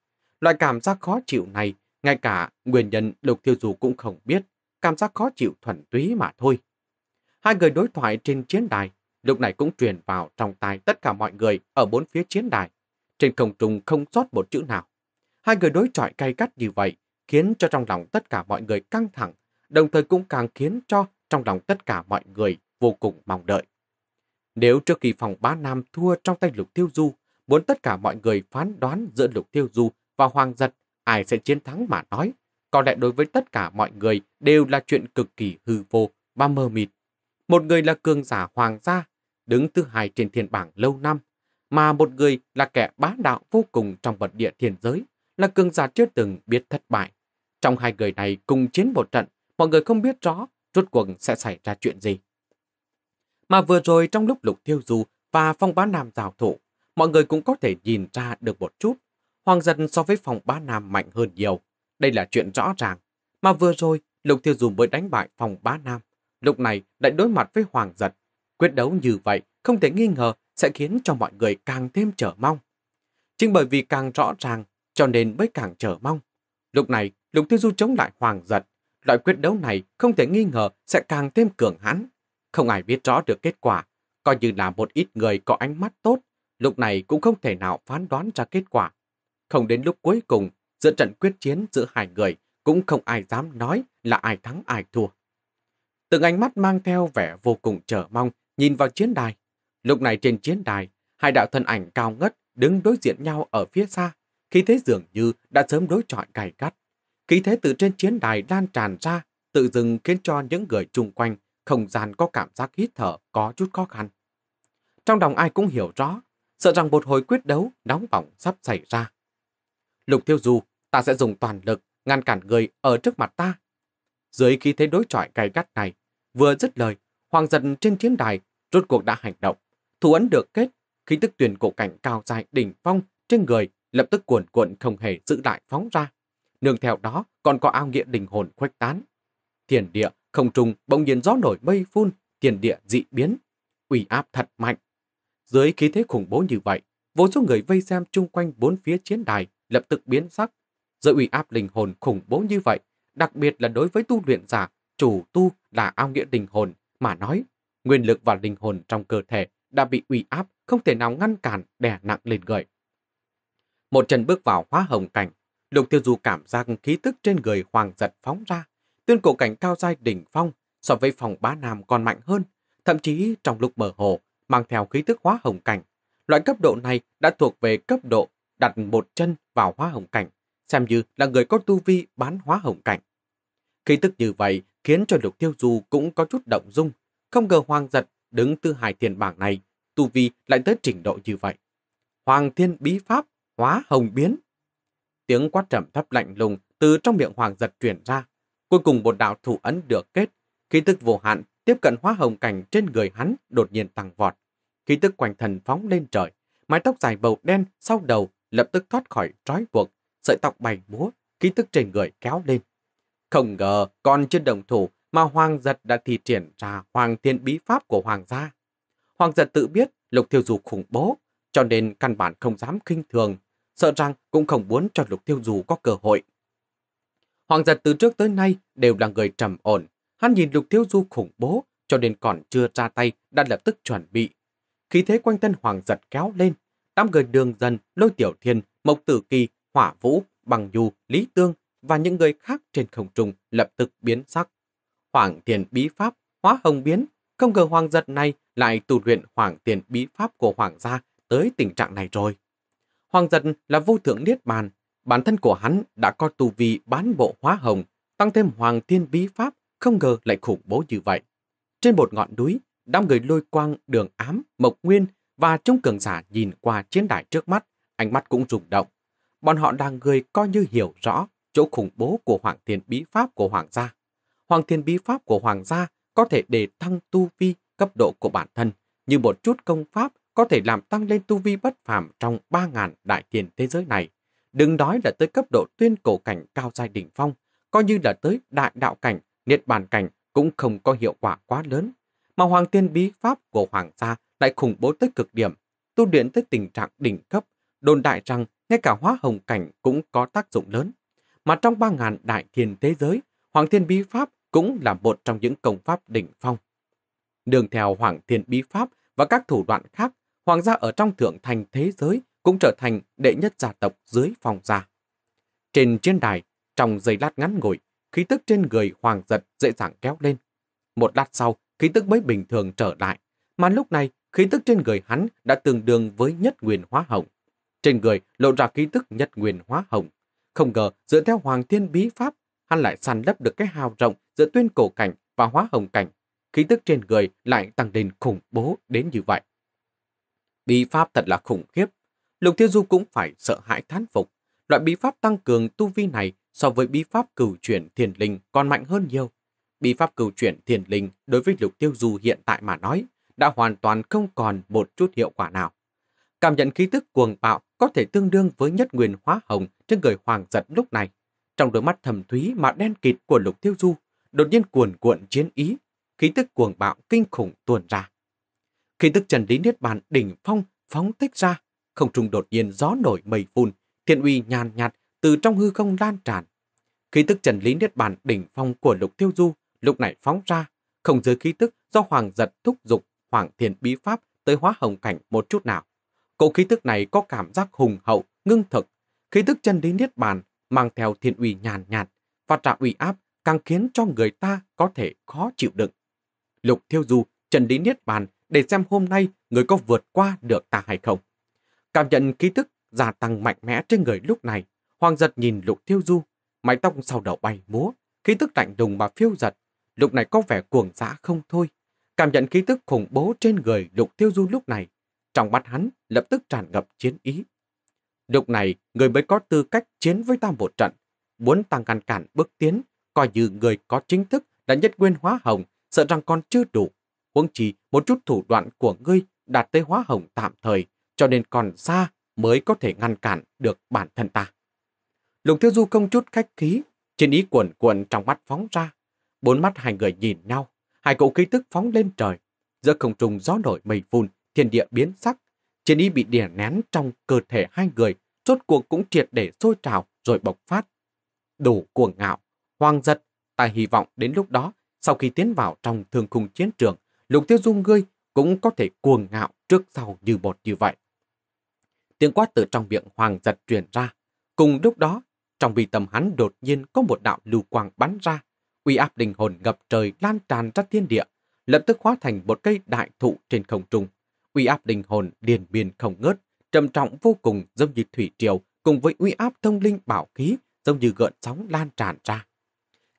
Loại cảm giác khó chịu này ngay cả nguyên nhân Lục Thiêu Dù cũng không biết, cảm giác khó chịu thuần túy mà thôi. Hai người đối thoại trên chiến đài, lúc này cũng truyền vào trong tai tất cả mọi người ở bốn phía chiến đài. Trên không trung không sót một chữ nào. Hai người đối chọi cay cắt như vậy, khiến cho trong lòng tất cả mọi người căng thẳng, đồng thời cũng càng khiến cho trong lòng tất cả mọi người vô cùng mong đợi. Nếu trước khi phòng ba Nam thua trong tay Lục Tiêu Du, muốn tất cả mọi người phán đoán giữa Lục Tiêu Du và Hoàng Giật ai sẽ chiến thắng mà nói, có lẽ đối với tất cả mọi người đều là chuyện cực kỳ hư vô và mơ mịt. Một người là cường giả hoàng gia, đứng thứ hai trên thiên bảng lâu năm, mà một người là kẻ bá đạo vô cùng trong vật địa thiên giới, là cường giả chưa từng biết thất bại. Trong hai người này cùng chiến một trận, mọi người không biết rõ rốt cuộc sẽ xảy ra chuyện gì. Mà vừa rồi trong lúc lục thiêu du và phong bá nam rào thủ, mọi người cũng có thể nhìn ra được một chút Hoàng giật so với phòng Ba nam mạnh hơn nhiều. Đây là chuyện rõ ràng. Mà vừa rồi, Lục Tiêu Dù mới đánh bại phòng Ba nam. Lúc này lại đối mặt với Hoàng giật. Quyết đấu như vậy, không thể nghi ngờ sẽ khiến cho mọi người càng thêm trở mong. Chính bởi vì càng rõ ràng, cho nên mới càng trở mong. Lúc này, Lục Tiêu Du chống lại Hoàng giật. Loại quyết đấu này không thể nghi ngờ sẽ càng thêm cường hãn. Không ai biết rõ được kết quả. Coi như là một ít người có ánh mắt tốt, lúc này cũng không thể nào phán đoán ra kết quả. Không đến lúc cuối cùng, giữa trận quyết chiến giữa hai người cũng không ai dám nói là ai thắng ai thua. Từng ánh mắt mang theo vẻ vô cùng chờ mong nhìn vào chiến đài. Lúc này trên chiến đài, hai đạo thân ảnh cao ngất đứng đối diện nhau ở phía xa, khí thế dường như đã sớm đối chọi gay gắt. Khí thế từ trên chiến đài lan tràn ra, tự dưng khiến cho những người chung quanh không gian có cảm giác hít thở có chút khó khăn. Trong lòng ai cũng hiểu rõ, sợ rằng một hồi quyết đấu nóng bỏng sắp xảy ra. Lục Thiêu Du, ta sẽ dùng toàn lực ngăn cản người ở trước mặt ta. Dưới khi thế đối chọi gay gắt này, vừa dứt lời, Hoàng giật trên chiến đài rốt cuộc đã hành động. Thủ ấn được kết, khí tức tuyển cổ cảnh cao dài đỉnh phong trên người lập tức cuồn cuộn không hề giữ lại phóng ra. Nương theo đó còn có ao nghĩa đình hồn khuếch tán. Thiền địa không trùng bỗng nhiên gió nổi mây phun, thiền địa dị biến, ủy áp thật mạnh. Dưới khí thế khủng bố như vậy, vô số người vây xem chung quanh bốn phía chiến đài lập tức biến sắc. Giữa uy áp linh hồn khủng bố như vậy, đặc biệt là đối với tu luyện giả, chủ tu là ao nghĩa linh hồn, mà nói, nguyên lực và linh hồn trong cơ thể đã bị uy áp không thể nào ngăn cản đè nặng lên người. Một chân bước vào hóa hồng cảnh, Lục Tiêu Du cảm giác khí tức trên người hoàng giật phóng ra, tuyên cổ cảnh cao giai đỉnh phong so với phòng bá nam còn mạnh hơn, thậm chí trong lúc mở hồ mang theo khí tức hóa hồng cảnh, loại cấp độ này đã thuộc về cấp độ đặt một chân vào hóa hồng cảnh, xem như là người có tu vi bán hóa hồng cảnh. Khí tức như vậy khiến cho Lục Tiêu Du cũng có chút động dung, không ngờ Hoàng Giật đứng tư hai thiền bảng này, tu vi lại tới trình độ như vậy. Hoàng Thiên Bí Pháp hóa hồng biến. Tiếng quát trầm thấp lạnh lùng từ trong miệng Hoàng Giật truyền ra, cuối cùng một đạo thủ ấn được kết, khí tức vô hạn tiếp cận hóa hồng cảnh trên người hắn đột nhiên tăng vọt. Khí tức quanh thần phóng lên trời, mái tóc dài bầu đen sau đầu lập tức thoát khỏi trói buộc, sợi tóc bay múa, ký tức trên người kéo lên. Không ngờ còn chưa đồng thủ mà Hoàng Giật đã thi triển ra Hoàng Thiên Bí Pháp của Hoàng gia. Hoàng Giật tự biết Lục Thiêu Dù khủng bố, cho nên căn bản không dám khinh thường, sợ rằng cũng không muốn cho Lục Thiêu Dù có cơ hội. Hoàng Giật từ trước tới nay đều là người trầm ổn, hắn nhìn Lục Thiêu Du khủng bố, cho nên còn chưa ra tay đã lập tức chuẩn bị. Khí thế quanh thân Hoàng Giật kéo lên, đám người đường dần, lôi tiểu thiên, mộc tử kỳ, hỏa vũ, bằng du, lý tương và những người khác trên không trung lập tức biến sắc. Hoàng tiền bí pháp, hóa hồng biến, không ngờ hoàng giật này lại tu luyện hoàng tiền bí pháp của hoàng gia tới tình trạng này rồi. Hoàng giật là vô thượng niết bàn, bản thân của hắn đã có tu vi bán bộ hóa hồng, tăng thêm hoàng thiên bí pháp, không ngờ lại khủng bố như vậy. Trên một ngọn núi, đám người lôi quang, đường ám, mộc nguyên và chúng cường giả nhìn qua chiến đài trước mắt, ánh mắt cũng rung động. Bọn họ đang người coi như hiểu rõ chỗ khủng bố của Hoàng Thiên Bí Pháp của Hoàng gia. Hoàng Thiên Bí Pháp của Hoàng gia có thể để tăng tu vi cấp độ của bản thân, như một chút công pháp có thể làm tăng lên tu vi bất phàm trong 3.000 đại tiền thế giới này. Đừng nói là tới cấp độ tuyên cổ cảnh cao giai đỉnh phong, coi như là tới đại đạo cảnh, niết bàn cảnh cũng không có hiệu quả quá lớn. Mà Hoàng Thiên Bí Pháp của Hoàng gia lại khủng bố tới cực điểm, tu luyện tới tình trạng đỉnh cấp, đồn đại rằng ngay cả hóa hồng cảnh cũng có tác dụng lớn. Mà trong ba ngàn đại thiên thế giới, Hoàng Thiên Bí Pháp cũng là một trong những công pháp đỉnh phong. Đường theo Hoàng Thiên Bí Pháp và các thủ đoạn khác, Hoàng gia ở trong thượng thành thế giới cũng trở thành đệ nhất gia tộc dưới phòng gia. Trên chiến đài, trong giây lát ngắn ngồi, khí tức trên người Hoàng giật dễ dàng kéo lên. Một lát sau, khí tức mới bình thường trở lại, mà lúc này khí tức trên người hắn đã tương đương với nhất nguyên hóa hồng. Trên người lộ ra khí tức nhất nguyên hóa hồng. Không ngờ, dựa theo Hoàng Thiên Bí Pháp, hắn lại sàn lấp được cái hào rộng giữa tuyên cổ cảnh và hóa hồng cảnh. Khí tức trên người lại tăng lên khủng bố đến như vậy. Bí Pháp thật là khủng khiếp. Lục Thiên Du cũng phải sợ hãi thán phục. Loại bí pháp tăng cường tu vi này so với bí pháp cửu chuyển thiền linh còn mạnh hơn nhiều. Bí pháp cửu chuyển thiền linh đối với Lục Tiêu Du hiện tại mà nói đã hoàn toàn không còn một chút hiệu quả nào. Cảm nhận khí tức cuồng bạo có thể tương đương với nhất nguyên hóa hồng trên người hoàng giật lúc này. Trong đôi mắt thầm thúy mà đen kịt của lục tiêu du, đột nhiên cuồn cuộn chiến ý, khí tức cuồng bạo kinh khủng tuôn ra. Khí tức trần lý niết bàn đỉnh phong phóng tích ra, không trung đột nhiên gió nổi mây phun, thiện uy nhàn nhạt từ trong hư không lan tràn. Khí tức trần lý niết bàn đỉnh phong của lục tiêu du lúc này phóng ra, không dưới khí tức do hoàng giật thúc dục Hoàng Thiên Bí Pháp tới hóa hồng cảnh một chút nào. Cỗ khí tức này có cảm giác hùng hậu, ngưng thực. Khí tức chân lý niết bàn mang theo thiên uy nhàn nhạt, và ra uy áp càng khiến cho người ta có thể khó chịu đựng. Lục Thiêu Du chân lý niết bàn để xem hôm nay người có vượt qua được ta hay không. Cảm nhận khí tức gia tăng mạnh mẽ trên người lúc này, Hoàng giật nhìn Lục Thiêu Du, mái tóc sau đầu bay múa, khí tức lạnh đùng mà phiêu giật, lúc này có vẻ cuồng dã không thôi, Cảm nhận khí tức khủng bố trên người lục tiêu du lúc này, trong mắt hắn lập tức tràn ngập chiến ý. Lúc này, người mới có tư cách chiến với ta một trận. Muốn tăng ngăn cản bước tiến, coi như người có chính thức đã nhất nguyên hóa hồng, sợ rằng còn chưa đủ. Huống chỉ một chút thủ đoạn của ngươi đạt tới hóa hồng tạm thời, cho nên còn xa mới có thể ngăn cản được bản thân ta. Lục Tiêu Du không chút khách khí, chiến ý cuồn cuộn trong mắt phóng ra. Bốn mắt hai người nhìn nhau, hai cỗ khí tức phóng lên trời. Giữa không trùng gió nổi mây phun, thiên địa biến sắc. Chiến ý bị đè nén trong cơ thể hai người, rốt cuộc cũng triệt để sôi trào rồi bộc phát. Đủ cuồng ngạo, hoang giật, ta hy vọng đến lúc đó, sau khi tiến vào trong thương khung chiến trường, lục tiêu dung ngươi cũng có thể cuồng ngạo trước sau như một như vậy. Tiếng quát từ trong miệng hoàng giật truyền ra. Cùng lúc đó, trong vị tâm hắn đột nhiên có một đạo lưu quang bắn ra, uy áp linh hồn ngập trời lan tràn ra thiên địa, lập tức hóa thành một cây đại thụ trên không trung. Uy áp linh hồn điền biên không ngớt, trầm trọng vô cùng giống như thủy triều, cùng với uy áp thông linh bảo khí giống như gợn sóng lan tràn ra.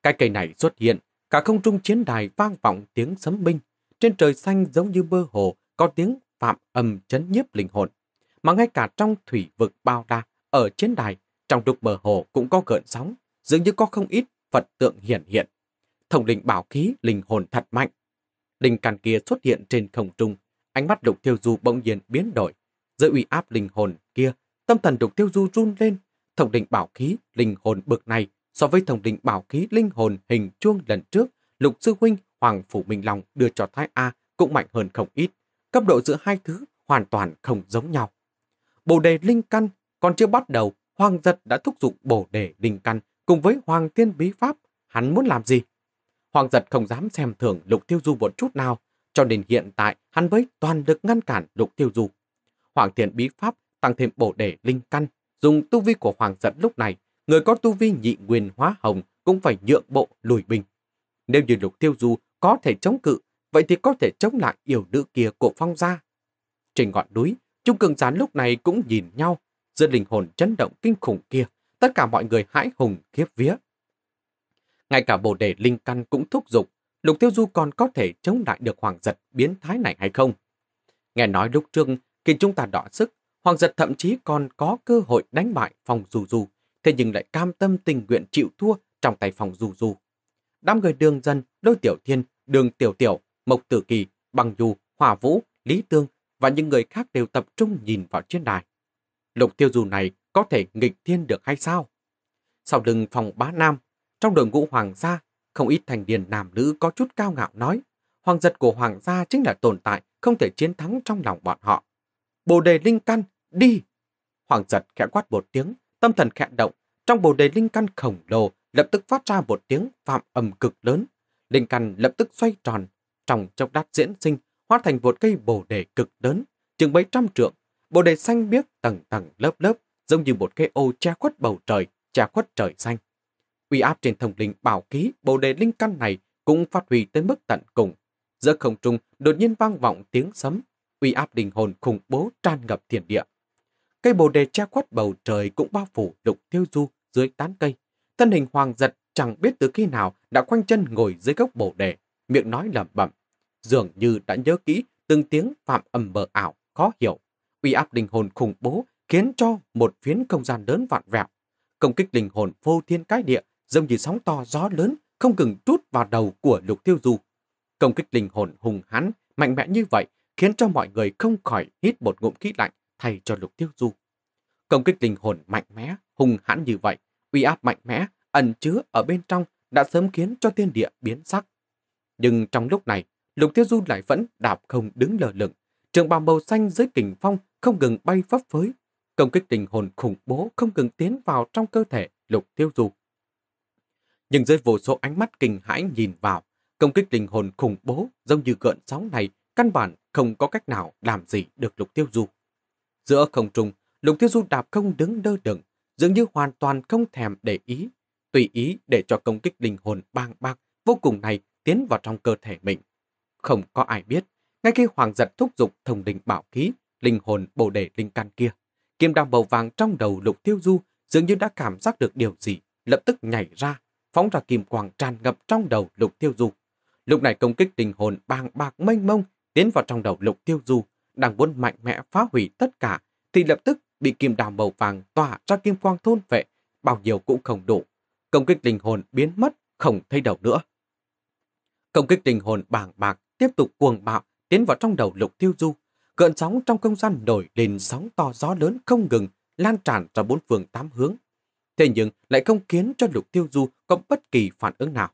Cái cây này xuất hiện, cả không trung chiến đài vang vọng tiếng sấm binh, trên trời xanh giống như bơ hồ có tiếng phạm âm chấn nhiếp linh hồn, mà ngay cả trong thủy vực bao la ở chiến đài, trong đục bờ hồ cũng có gợn sóng, dường như có không ít Phật tượng hiển hiện. Thông linh bảo khí linh hồn thật mạnh. Linh căn kia xuất hiện trên không trung, ánh mắt Lục Tiêu Du bỗng nhiên biến đổi. Giữa uy áp linh hồn kia, tâm thần Lục Tiêu Du run lên. Thông linh bảo khí linh hồn bực này so với thông linh bảo khí linh hồn hình chuông lần trước, Lục sư huynh Hoàng phủ Minh Long đưa cho Thái A cũng mạnh hơn không ít. Cấp độ giữa hai thứ hoàn toàn không giống nhau. Bồ đề linh căn còn chưa bắt đầu, Hoàng giật đã thúc giục bồ đề linh căn cùng với Hoàng tiên bí pháp. Hắn muốn làm gì? Hoàng giật không dám xem thường Lục Tiêu Du một chút nào, cho nên hiện tại hắn với toàn lực ngăn cản Lục Tiêu Du. Hoàng thiện bí pháp tăng thêm bổ đề linh căn, dùng tu vi của Hoàng giật lúc này, người có tu vi nhị nguyên hóa hồng cũng phải nhượng bộ lùi bình. Nếu như Lục Tiêu Du có thể chống cự, vậy thì có thể chống lại yêu nữ kia của phong gia. Trên ngọn núi, Trung Cường Gián lúc này cũng nhìn nhau, giữa linh hồn chấn động kinh khủng kia, tất cả mọi người hãi hùng khiếp vía. Ngay cả bồ đề linh căn cũng thúc giục, Lục Tiêu Du còn có thể chống lại được Hoàng Giật biến thái này hay không? Nghe nói lúc trước, khi chúng ta đọ sức, Hoàng Giật thậm chí còn có cơ hội đánh bại phòng dù du thế nhưng lại cam tâm tình nguyện chịu thua trong tay phòng dù du Đám người đường dân, đôi tiểu thiên, đường tiểu tiểu, mộc tử kỳ, bằng dù, hòa vũ, lý tương và những người khác đều tập trung nhìn vào chiến đài. Lục tiêu du này có thể nghịch thiên được hay sao? Sau lưng phòng bá nam, trong đội ngũ hoàng gia, không ít thành điền nam nữ có chút cao ngạo nói, hoàng giật của hoàng gia chính là tồn tại không thể chiến thắng trong lòng bọn họ. Bồ đề linh căn, đi! Hoàng giật khẽ quát một tiếng, tâm thần khẽ động, trong bồ đề linh căn khổng lồ lập tức phát ra một tiếng phạm âm cực lớn. Linh căn lập tức xoay tròn, trong chốc đát diễn sinh, hóa thành một cây bồ đề cực lớn, chừng mấy trăm trượng. Bồ đề xanh biếc tầng tầng lớp lớp, giống như một cây ô che khuất bầu trời, che khuất trời xanh uy áp trên thông linh bảo ký bồ đề linh căn này cũng phát huy tới mức tận cùng. Giữa không trung đột nhiên vang vọng tiếng sấm, uy áp đình hồn khủng bố tràn ngập thiền địa. Cây bồ đề che khuất bầu trời cũng bao phủ lục tiêu du dưới tán cây. Thân hình hoàng giật chẳng biết từ khi nào đã quanh chân ngồi dưới gốc bồ đề, miệng nói lẩm bẩm. Dường như đã nhớ kỹ từng tiếng phạm âm mờ ảo, khó hiểu. Uy áp đình hồn khủng bố khiến cho một phiến không gian lớn vạn vẹo. Công kích đình hồn vô thiên cái địa giống như sóng to gió lớn, không ngừng trút vào đầu của Lục Tiêu Du. Công kích linh hồn hùng hãn, mạnh mẽ như vậy, khiến cho mọi người không khỏi hít một ngụm khí lạnh thay cho Lục Tiêu Du. Công kích linh hồn mạnh mẽ, hùng hãn như vậy, uy áp mạnh mẽ, ẩn chứa ở bên trong đã sớm khiến cho thiên địa biến sắc. Nhưng trong lúc này, Lục Tiêu Du lại vẫn đạp không đứng lờ lửng, trường bào màu xanh dưới kình phong không ngừng bay phấp phới. Công kích linh hồn khủng bố không ngừng tiến vào trong cơ thể Lục Tiêu Du. Nhưng dưới vô số ánh mắt kinh hãi nhìn vào, công kích linh hồn khủng bố giống như gợn sóng này căn bản không có cách nào làm gì được Lục Tiêu Du. Giữa không trung, Lục Tiêu Du đạp không đứng đơ đựng, dường như hoàn toàn không thèm để ý, tùy ý để cho công kích linh hồn bang bạc vô cùng này tiến vào trong cơ thể mình. Không có ai biết, ngay khi Hoàng giật thúc giục thông đình bảo khí, linh hồn bồ đề linh can kia, kiếm đao bầu vàng trong đầu Lục Tiêu Du dường như đã cảm giác được điều gì, lập tức nhảy ra phóng ra kim quang tràn ngập trong đầu lục tiêu du. Lúc này công kích tình hồn bàng bạc mênh mông tiến vào trong đầu lục tiêu du, đang muốn mạnh mẽ phá hủy tất cả, thì lập tức bị kim đào màu vàng tỏa ra kim quang thôn vệ, bao nhiêu cũng không đủ. Công kích linh hồn biến mất, không thấy đầu nữa. Công kích linh hồn bàng bạc tiếp tục cuồng bạo tiến vào trong đầu lục tiêu du. Cơn sóng trong không gian nổi lên sóng to gió lớn không ngừng, lan tràn ra bốn phương tám hướng thế nhưng lại không khiến cho Lục Tiêu Du có bất kỳ phản ứng nào.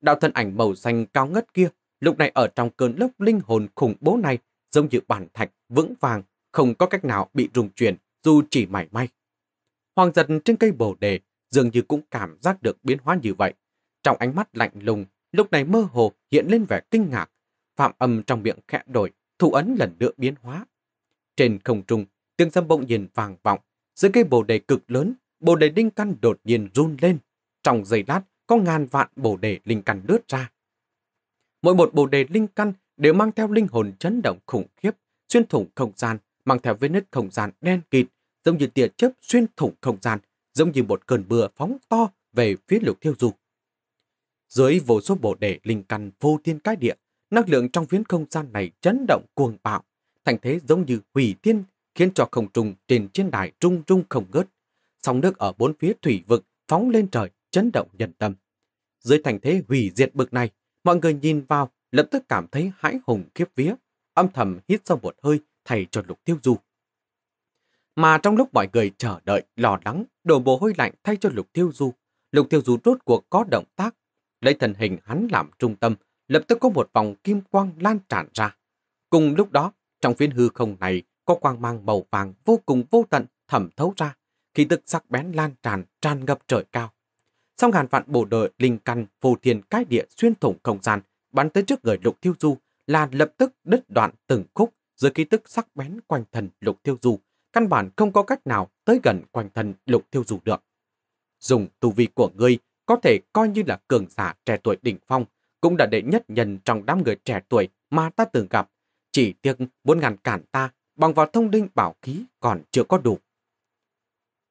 Đạo thân ảnh màu xanh cao ngất kia, lúc này ở trong cơn lốc linh hồn khủng bố này, giống như bản thạch vững vàng, không có cách nào bị rung chuyển dù chỉ mảy may. Hoàng giật trên cây bồ đề dường như cũng cảm giác được biến hóa như vậy. Trong ánh mắt lạnh lùng, lúc này mơ hồ hiện lên vẻ kinh ngạc, phạm âm trong miệng khẽ đổi, thủ ấn lần nữa biến hóa. Trên không trung, tiếng sâm bỗng nhìn vàng vọng, dưới cây bồ đề cực lớn bồ đề linh căn đột nhiên run lên. Trong giây lát, có ngàn vạn bồ đề linh căn lướt ra. Mỗi một bồ đề linh căn đều mang theo linh hồn chấn động khủng khiếp, xuyên thủng không gian, mang theo vết nứt không gian đen kịt, giống như tia chớp xuyên thủng không gian, giống như một cơn mưa phóng to về phía lục thiêu du. Dưới vô số bồ đề linh căn vô thiên cái địa, năng lượng trong phiến không gian này chấn động cuồng bạo, thành thế giống như hủy thiên khiến cho không trùng trên chiến đài trung trung không ngớt sóng nước ở bốn phía thủy vực phóng lên trời, chấn động nhân tâm. Dưới thành thế hủy diệt bực này, mọi người nhìn vào lập tức cảm thấy hãi hùng khiếp vía, âm thầm hít sâu một hơi thầy cho lục tiêu du. Mà trong lúc mọi người chờ đợi, lo lắng, đổ mồ hôi lạnh thay cho lục tiêu du, lục tiêu du rốt cuộc có động tác, lấy thần hình hắn làm trung tâm, lập tức có một vòng kim quang lan tràn ra. Cùng lúc đó, trong phiến hư không này có quang mang màu vàng vô cùng vô tận thẩm thấu ra, khí tức sắc bén lan tràn, tràn ngập trời cao. Song hàn vạn bổ đợi linh căn phù thiên cái địa xuyên thủng không gian, bắn tới trước người lục thiêu du là lập tức đứt đoạn từng khúc dưới khí tức sắc bén quanh thần lục thiêu du, căn bản không có cách nào tới gần quanh thần lục thiêu du được. Dùng tu vi của ngươi có thể coi như là cường giả trẻ tuổi đỉnh phong, cũng đã đệ nhất nhân trong đám người trẻ tuổi mà ta từng gặp. Chỉ tiếc muốn ngăn cản ta bằng vào thông linh bảo khí còn chưa có đủ.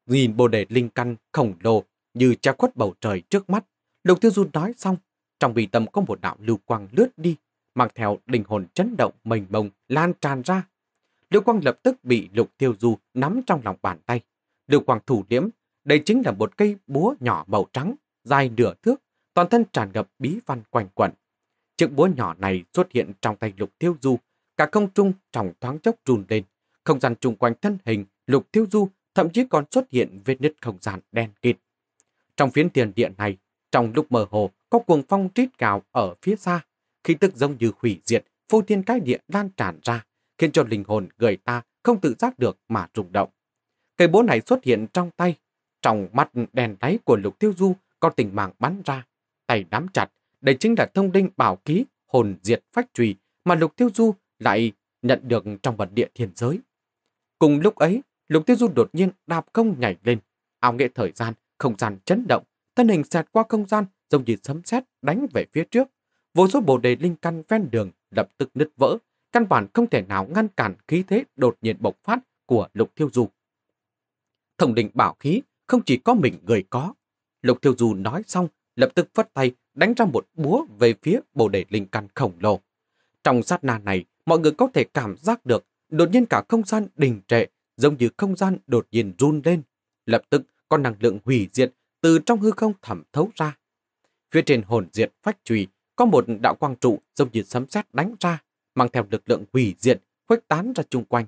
Nghìn bồ đề linh căn khổng lồ như che khuất bầu trời trước mắt. Lục Tiêu Du nói xong, trong bì tâm có một đạo lưu quang lướt đi, mang theo linh hồn chấn động mênh mông lan tràn ra. Lưu quang lập tức bị Lục Tiêu Du nắm trong lòng bàn tay. Lưu quang thủ liễm, đây chính là một cây búa nhỏ màu trắng, dài nửa thước, toàn thân tràn ngập bí văn quanh quẩn. Chiếc búa nhỏ này xuất hiện trong tay Lục Tiêu Du, cả không trung trong thoáng chốc run lên, không gian chung quanh thân hình Lục Tiêu Du thậm chí còn xuất hiện vết nứt không gian đen kịt. Trong phiến tiền điện này, trong lúc mơ hồ có cuồng phong trít gào ở phía xa, khi tức giống như hủy diệt, phô thiên cái địa lan tràn ra, khiến cho linh hồn người ta không tự giác được mà rung động. Cây bố này xuất hiện trong tay, trong mắt đèn đáy của lục tiêu du có tình mạng bắn ra, tay nắm chặt, đây chính là thông linh bảo ký hồn diệt phách trùy mà lục tiêu du lại nhận được trong vật địa thiên giới. Cùng lúc ấy, Lục Tiêu Du đột nhiên đạp công nhảy lên, ảo nghệ thời gian, không gian chấn động, thân hình xẹt qua không gian giống như sấm sét đánh về phía trước. Vô số bồ đề linh căn ven đường lập tức nứt vỡ, căn bản không thể nào ngăn cản khí thế đột nhiên bộc phát của Lục Tiêu Du. Thông đình bảo khí không chỉ có mình người có. Lục Tiêu Du nói xong, lập tức phất tay đánh ra một búa về phía bồ đề linh căn khổng lồ. Trong sát na này, mọi người có thể cảm giác được đột nhiên cả không gian đình trệ, giống như không gian đột nhiên run lên. Lập tức có năng lượng hủy diệt từ trong hư không thẩm thấu ra. Phía trên hồn diệt phách trùy có một đạo quang trụ giống như sấm sét đánh ra, mang theo lực lượng hủy diệt khuếch tán ra chung quanh.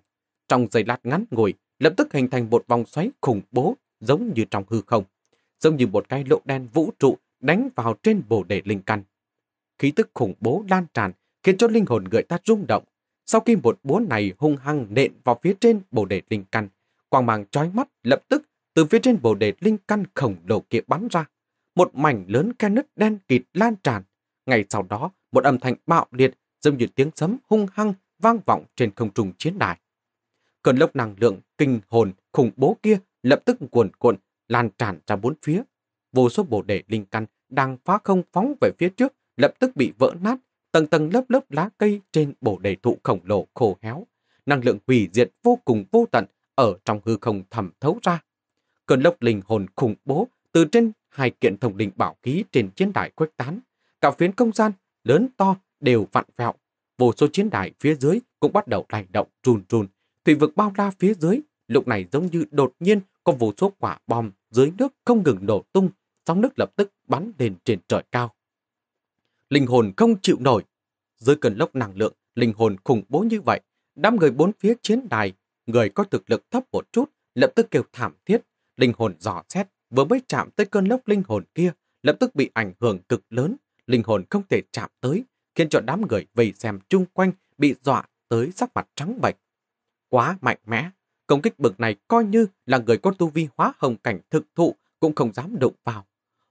Trong giây lát ngắn ngồi, lập tức hình thành một vòng xoáy khủng bố giống như trong hư không, giống như một cái lỗ đen vũ trụ đánh vào trên bồ đề linh căn. Khí tức khủng bố lan tràn khiến cho linh hồn người ta rung động, sau khi một búa này hung hăng nện vào phía trên bồ đề linh căn, quang mang chói mắt lập tức từ phía trên bồ đề linh căn khổng lồ kia bắn ra. Một mảnh lớn khe nứt đen kịt lan tràn. Ngày sau đó, một âm thanh bạo liệt giống như tiếng sấm hung hăng vang vọng trên không trung chiến đài. Cơn lốc năng lượng kinh hồn khủng bố kia lập tức cuồn cuộn lan tràn ra bốn phía. Vô số bồ đề linh căn đang phá không phóng về phía trước lập tức bị vỡ nát tầng tầng lớp lớp lá cây trên bổ đề thụ khổng lồ khô héo, năng lượng hủy diệt vô cùng vô tận ở trong hư không thẩm thấu ra. Cơn lốc linh hồn khủng bố từ trên hai kiện thông linh bảo khí trên chiến đài khuếch tán, cả phiến không gian lớn to đều vặn vẹo, vô số chiến đài phía dưới cũng bắt đầu lay động run run, thủy vực bao la phía dưới lúc này giống như đột nhiên có vô số quả bom dưới nước không ngừng nổ tung, sóng nước lập tức bắn lên trên trời cao linh hồn không chịu nổi. Dưới cơn lốc năng lượng, linh hồn khủng bố như vậy, đám người bốn phía chiến đài, người có thực lực thấp một chút, lập tức kêu thảm thiết, linh hồn dò xét, vừa mới chạm tới cơn lốc linh hồn kia, lập tức bị ảnh hưởng cực lớn, linh hồn không thể chạm tới, khiến cho đám người vây xem chung quanh bị dọa tới sắc mặt trắng bệch. Quá mạnh mẽ, công kích bực này coi như là người có tu vi hóa hồng cảnh thực thụ cũng không dám đụng vào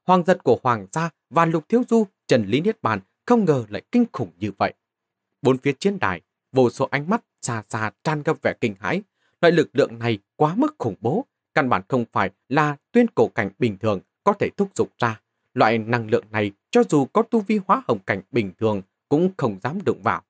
hoàng giật của Hoàng gia và Lục Thiếu Du, Trần Lý Niết Bàn không ngờ lại kinh khủng như vậy. Bốn phía chiến đài, vô số ánh mắt xa xa tràn ngập vẻ kinh hãi. Loại lực lượng này quá mức khủng bố, căn bản không phải là tuyên cổ cảnh bình thường có thể thúc giục ra. Loại năng lượng này cho dù có tu vi hóa hồng cảnh bình thường cũng không dám đụng vào.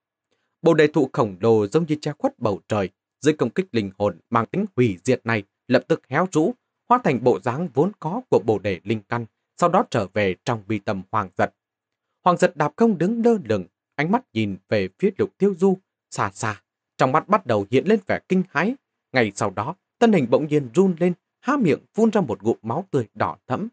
Bộ đề thụ khổng lồ giống như che khuất bầu trời, dưới công kích linh hồn mang tính hủy diệt này lập tức héo rũ, hóa thành bộ dáng vốn có của bồ đề linh căn, sau đó trở về trong bi tâm hoàng giật. Hoàng giật đạp không đứng lơ lửng, ánh mắt nhìn về phía lục tiêu du, xa xa, trong mắt bắt đầu hiện lên vẻ kinh hãi. Ngày sau đó, thân hình bỗng nhiên run lên, há miệng phun ra một gụm máu tươi đỏ thẫm.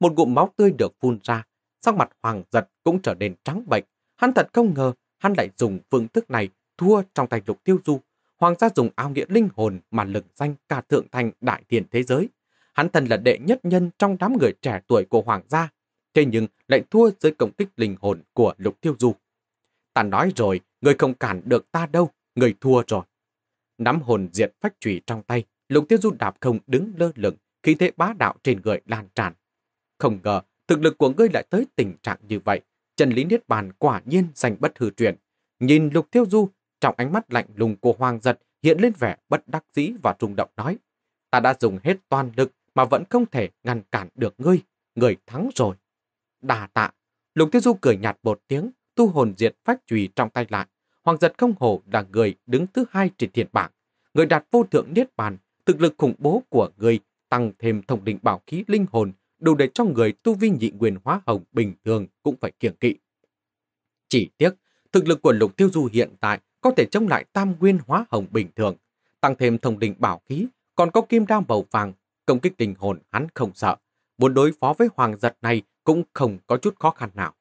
Một gụm máu tươi được phun ra, sắc mặt hoàng giật cũng trở nên trắng bệch. Hắn thật không ngờ, hắn lại dùng phương thức này thua trong tay lục tiêu du. Hoàng gia dùng ao nghĩa linh hồn mà lừng danh cả thượng thành đại thiền thế giới. Hắn thân là đệ nhất nhân trong đám người trẻ tuổi của hoàng gia, thế nhưng lại thua dưới công kích linh hồn của Lục Tiêu Du. Ta nói rồi, người không cản được ta đâu, người thua rồi. Nắm hồn diệt phách trùy trong tay, Lục Tiêu Du đạp không đứng lơ lửng, khí thế bá đạo trên người lan tràn. Không ngờ, thực lực của ngươi lại tới tình trạng như vậy. Trần Lý Niết Bàn quả nhiên giành bất hư truyền. Nhìn Lục Tiêu Du, trong ánh mắt lạnh lùng của Hoàng Giật hiện lên vẻ bất đắc dĩ và trung động nói. Ta đã dùng hết toàn lực mà vẫn không thể ngăn cản được ngươi, người thắng rồi. Đà tạ, Lục Tiêu Du cười nhạt một tiếng, tu hồn diệt phách chùy trong tay lại. Hoàng giật không hổ là người đứng thứ hai trên thiền bảng. Người đạt vô thượng niết bàn, thực lực khủng bố của người tăng thêm thông định bảo khí linh hồn, đủ để cho người tu vi nhị nguyên hóa hồng bình thường cũng phải kiêng kỵ. Chỉ tiếc, thực lực của Lục Tiêu Du hiện tại có thể chống lại tam nguyên hóa hồng bình thường, tăng thêm thông định bảo khí, còn có kim đao màu vàng công kích linh hồn hắn không sợ, muốn đối phó với hoàng giật này cũng không có chút khó khăn nào.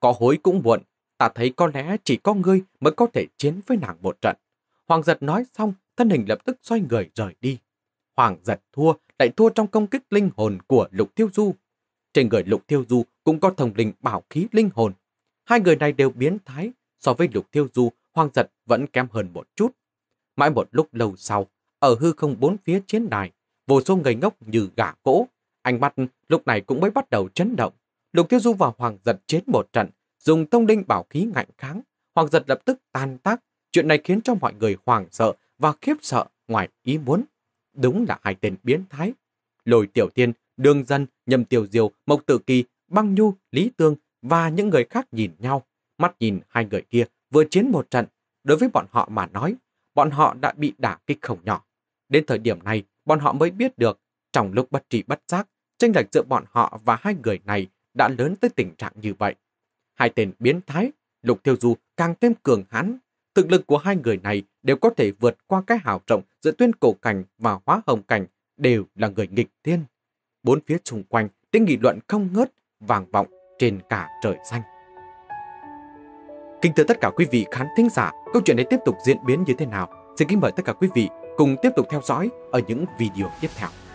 Có hối cũng buồn, ta thấy có lẽ chỉ có ngươi mới có thể chiến với nàng một trận. Hoàng giật nói xong, thân hình lập tức xoay người rời đi. Hoàng giật thua, lại thua trong công kích linh hồn của Lục Thiêu Du. Trên người Lục Thiêu Du cũng có thông linh bảo khí linh hồn. Hai người này đều biến thái, so với Lục Thiêu Du, Hoàng giật vẫn kém hơn một chút. Mãi một lúc lâu sau, ở hư không bốn phía chiến đài, vô số người ngốc như gà cỗ. Ánh mắt lúc này cũng mới bắt đầu chấn động. Lục Tiêu Du và Hoàng Giật chết một trận, dùng thông linh bảo khí ngạnh kháng. Hoàng Giật lập tức tan tác. Chuyện này khiến cho mọi người hoảng sợ và khiếp sợ ngoài ý muốn. Đúng là hai tên biến thái. Lồi Tiểu Tiên, Đường Dân, Nhâm Tiểu Diều, Mộc Tự Kỳ, Băng Nhu, Lý Tương và những người khác nhìn nhau. Mắt nhìn hai người kia vừa chiến một trận. Đối với bọn họ mà nói, bọn họ đã bị đả kích khổng nhỏ. Đến thời điểm này, bọn họ mới biết được trong lúc bất trị bất giác, chênh lệch giữa bọn họ và hai người này đã lớn tới tình trạng như vậy. Hai tên biến thái, Lục Thiêu Du càng thêm cường hãn. Thực lực của hai người này đều có thể vượt qua cái hào trọng giữa tuyên cổ cảnh và hóa hồng cảnh đều là người nghịch thiên. Bốn phía xung quanh tiếng nghị luận không ngớt, vàng vọng trên cả trời xanh. Kính thưa tất cả quý vị khán thính giả, câu chuyện này tiếp tục diễn biến như thế nào? Xin kính mời tất cả quý vị Cùng tiếp tục theo dõi ở những video tiếp theo.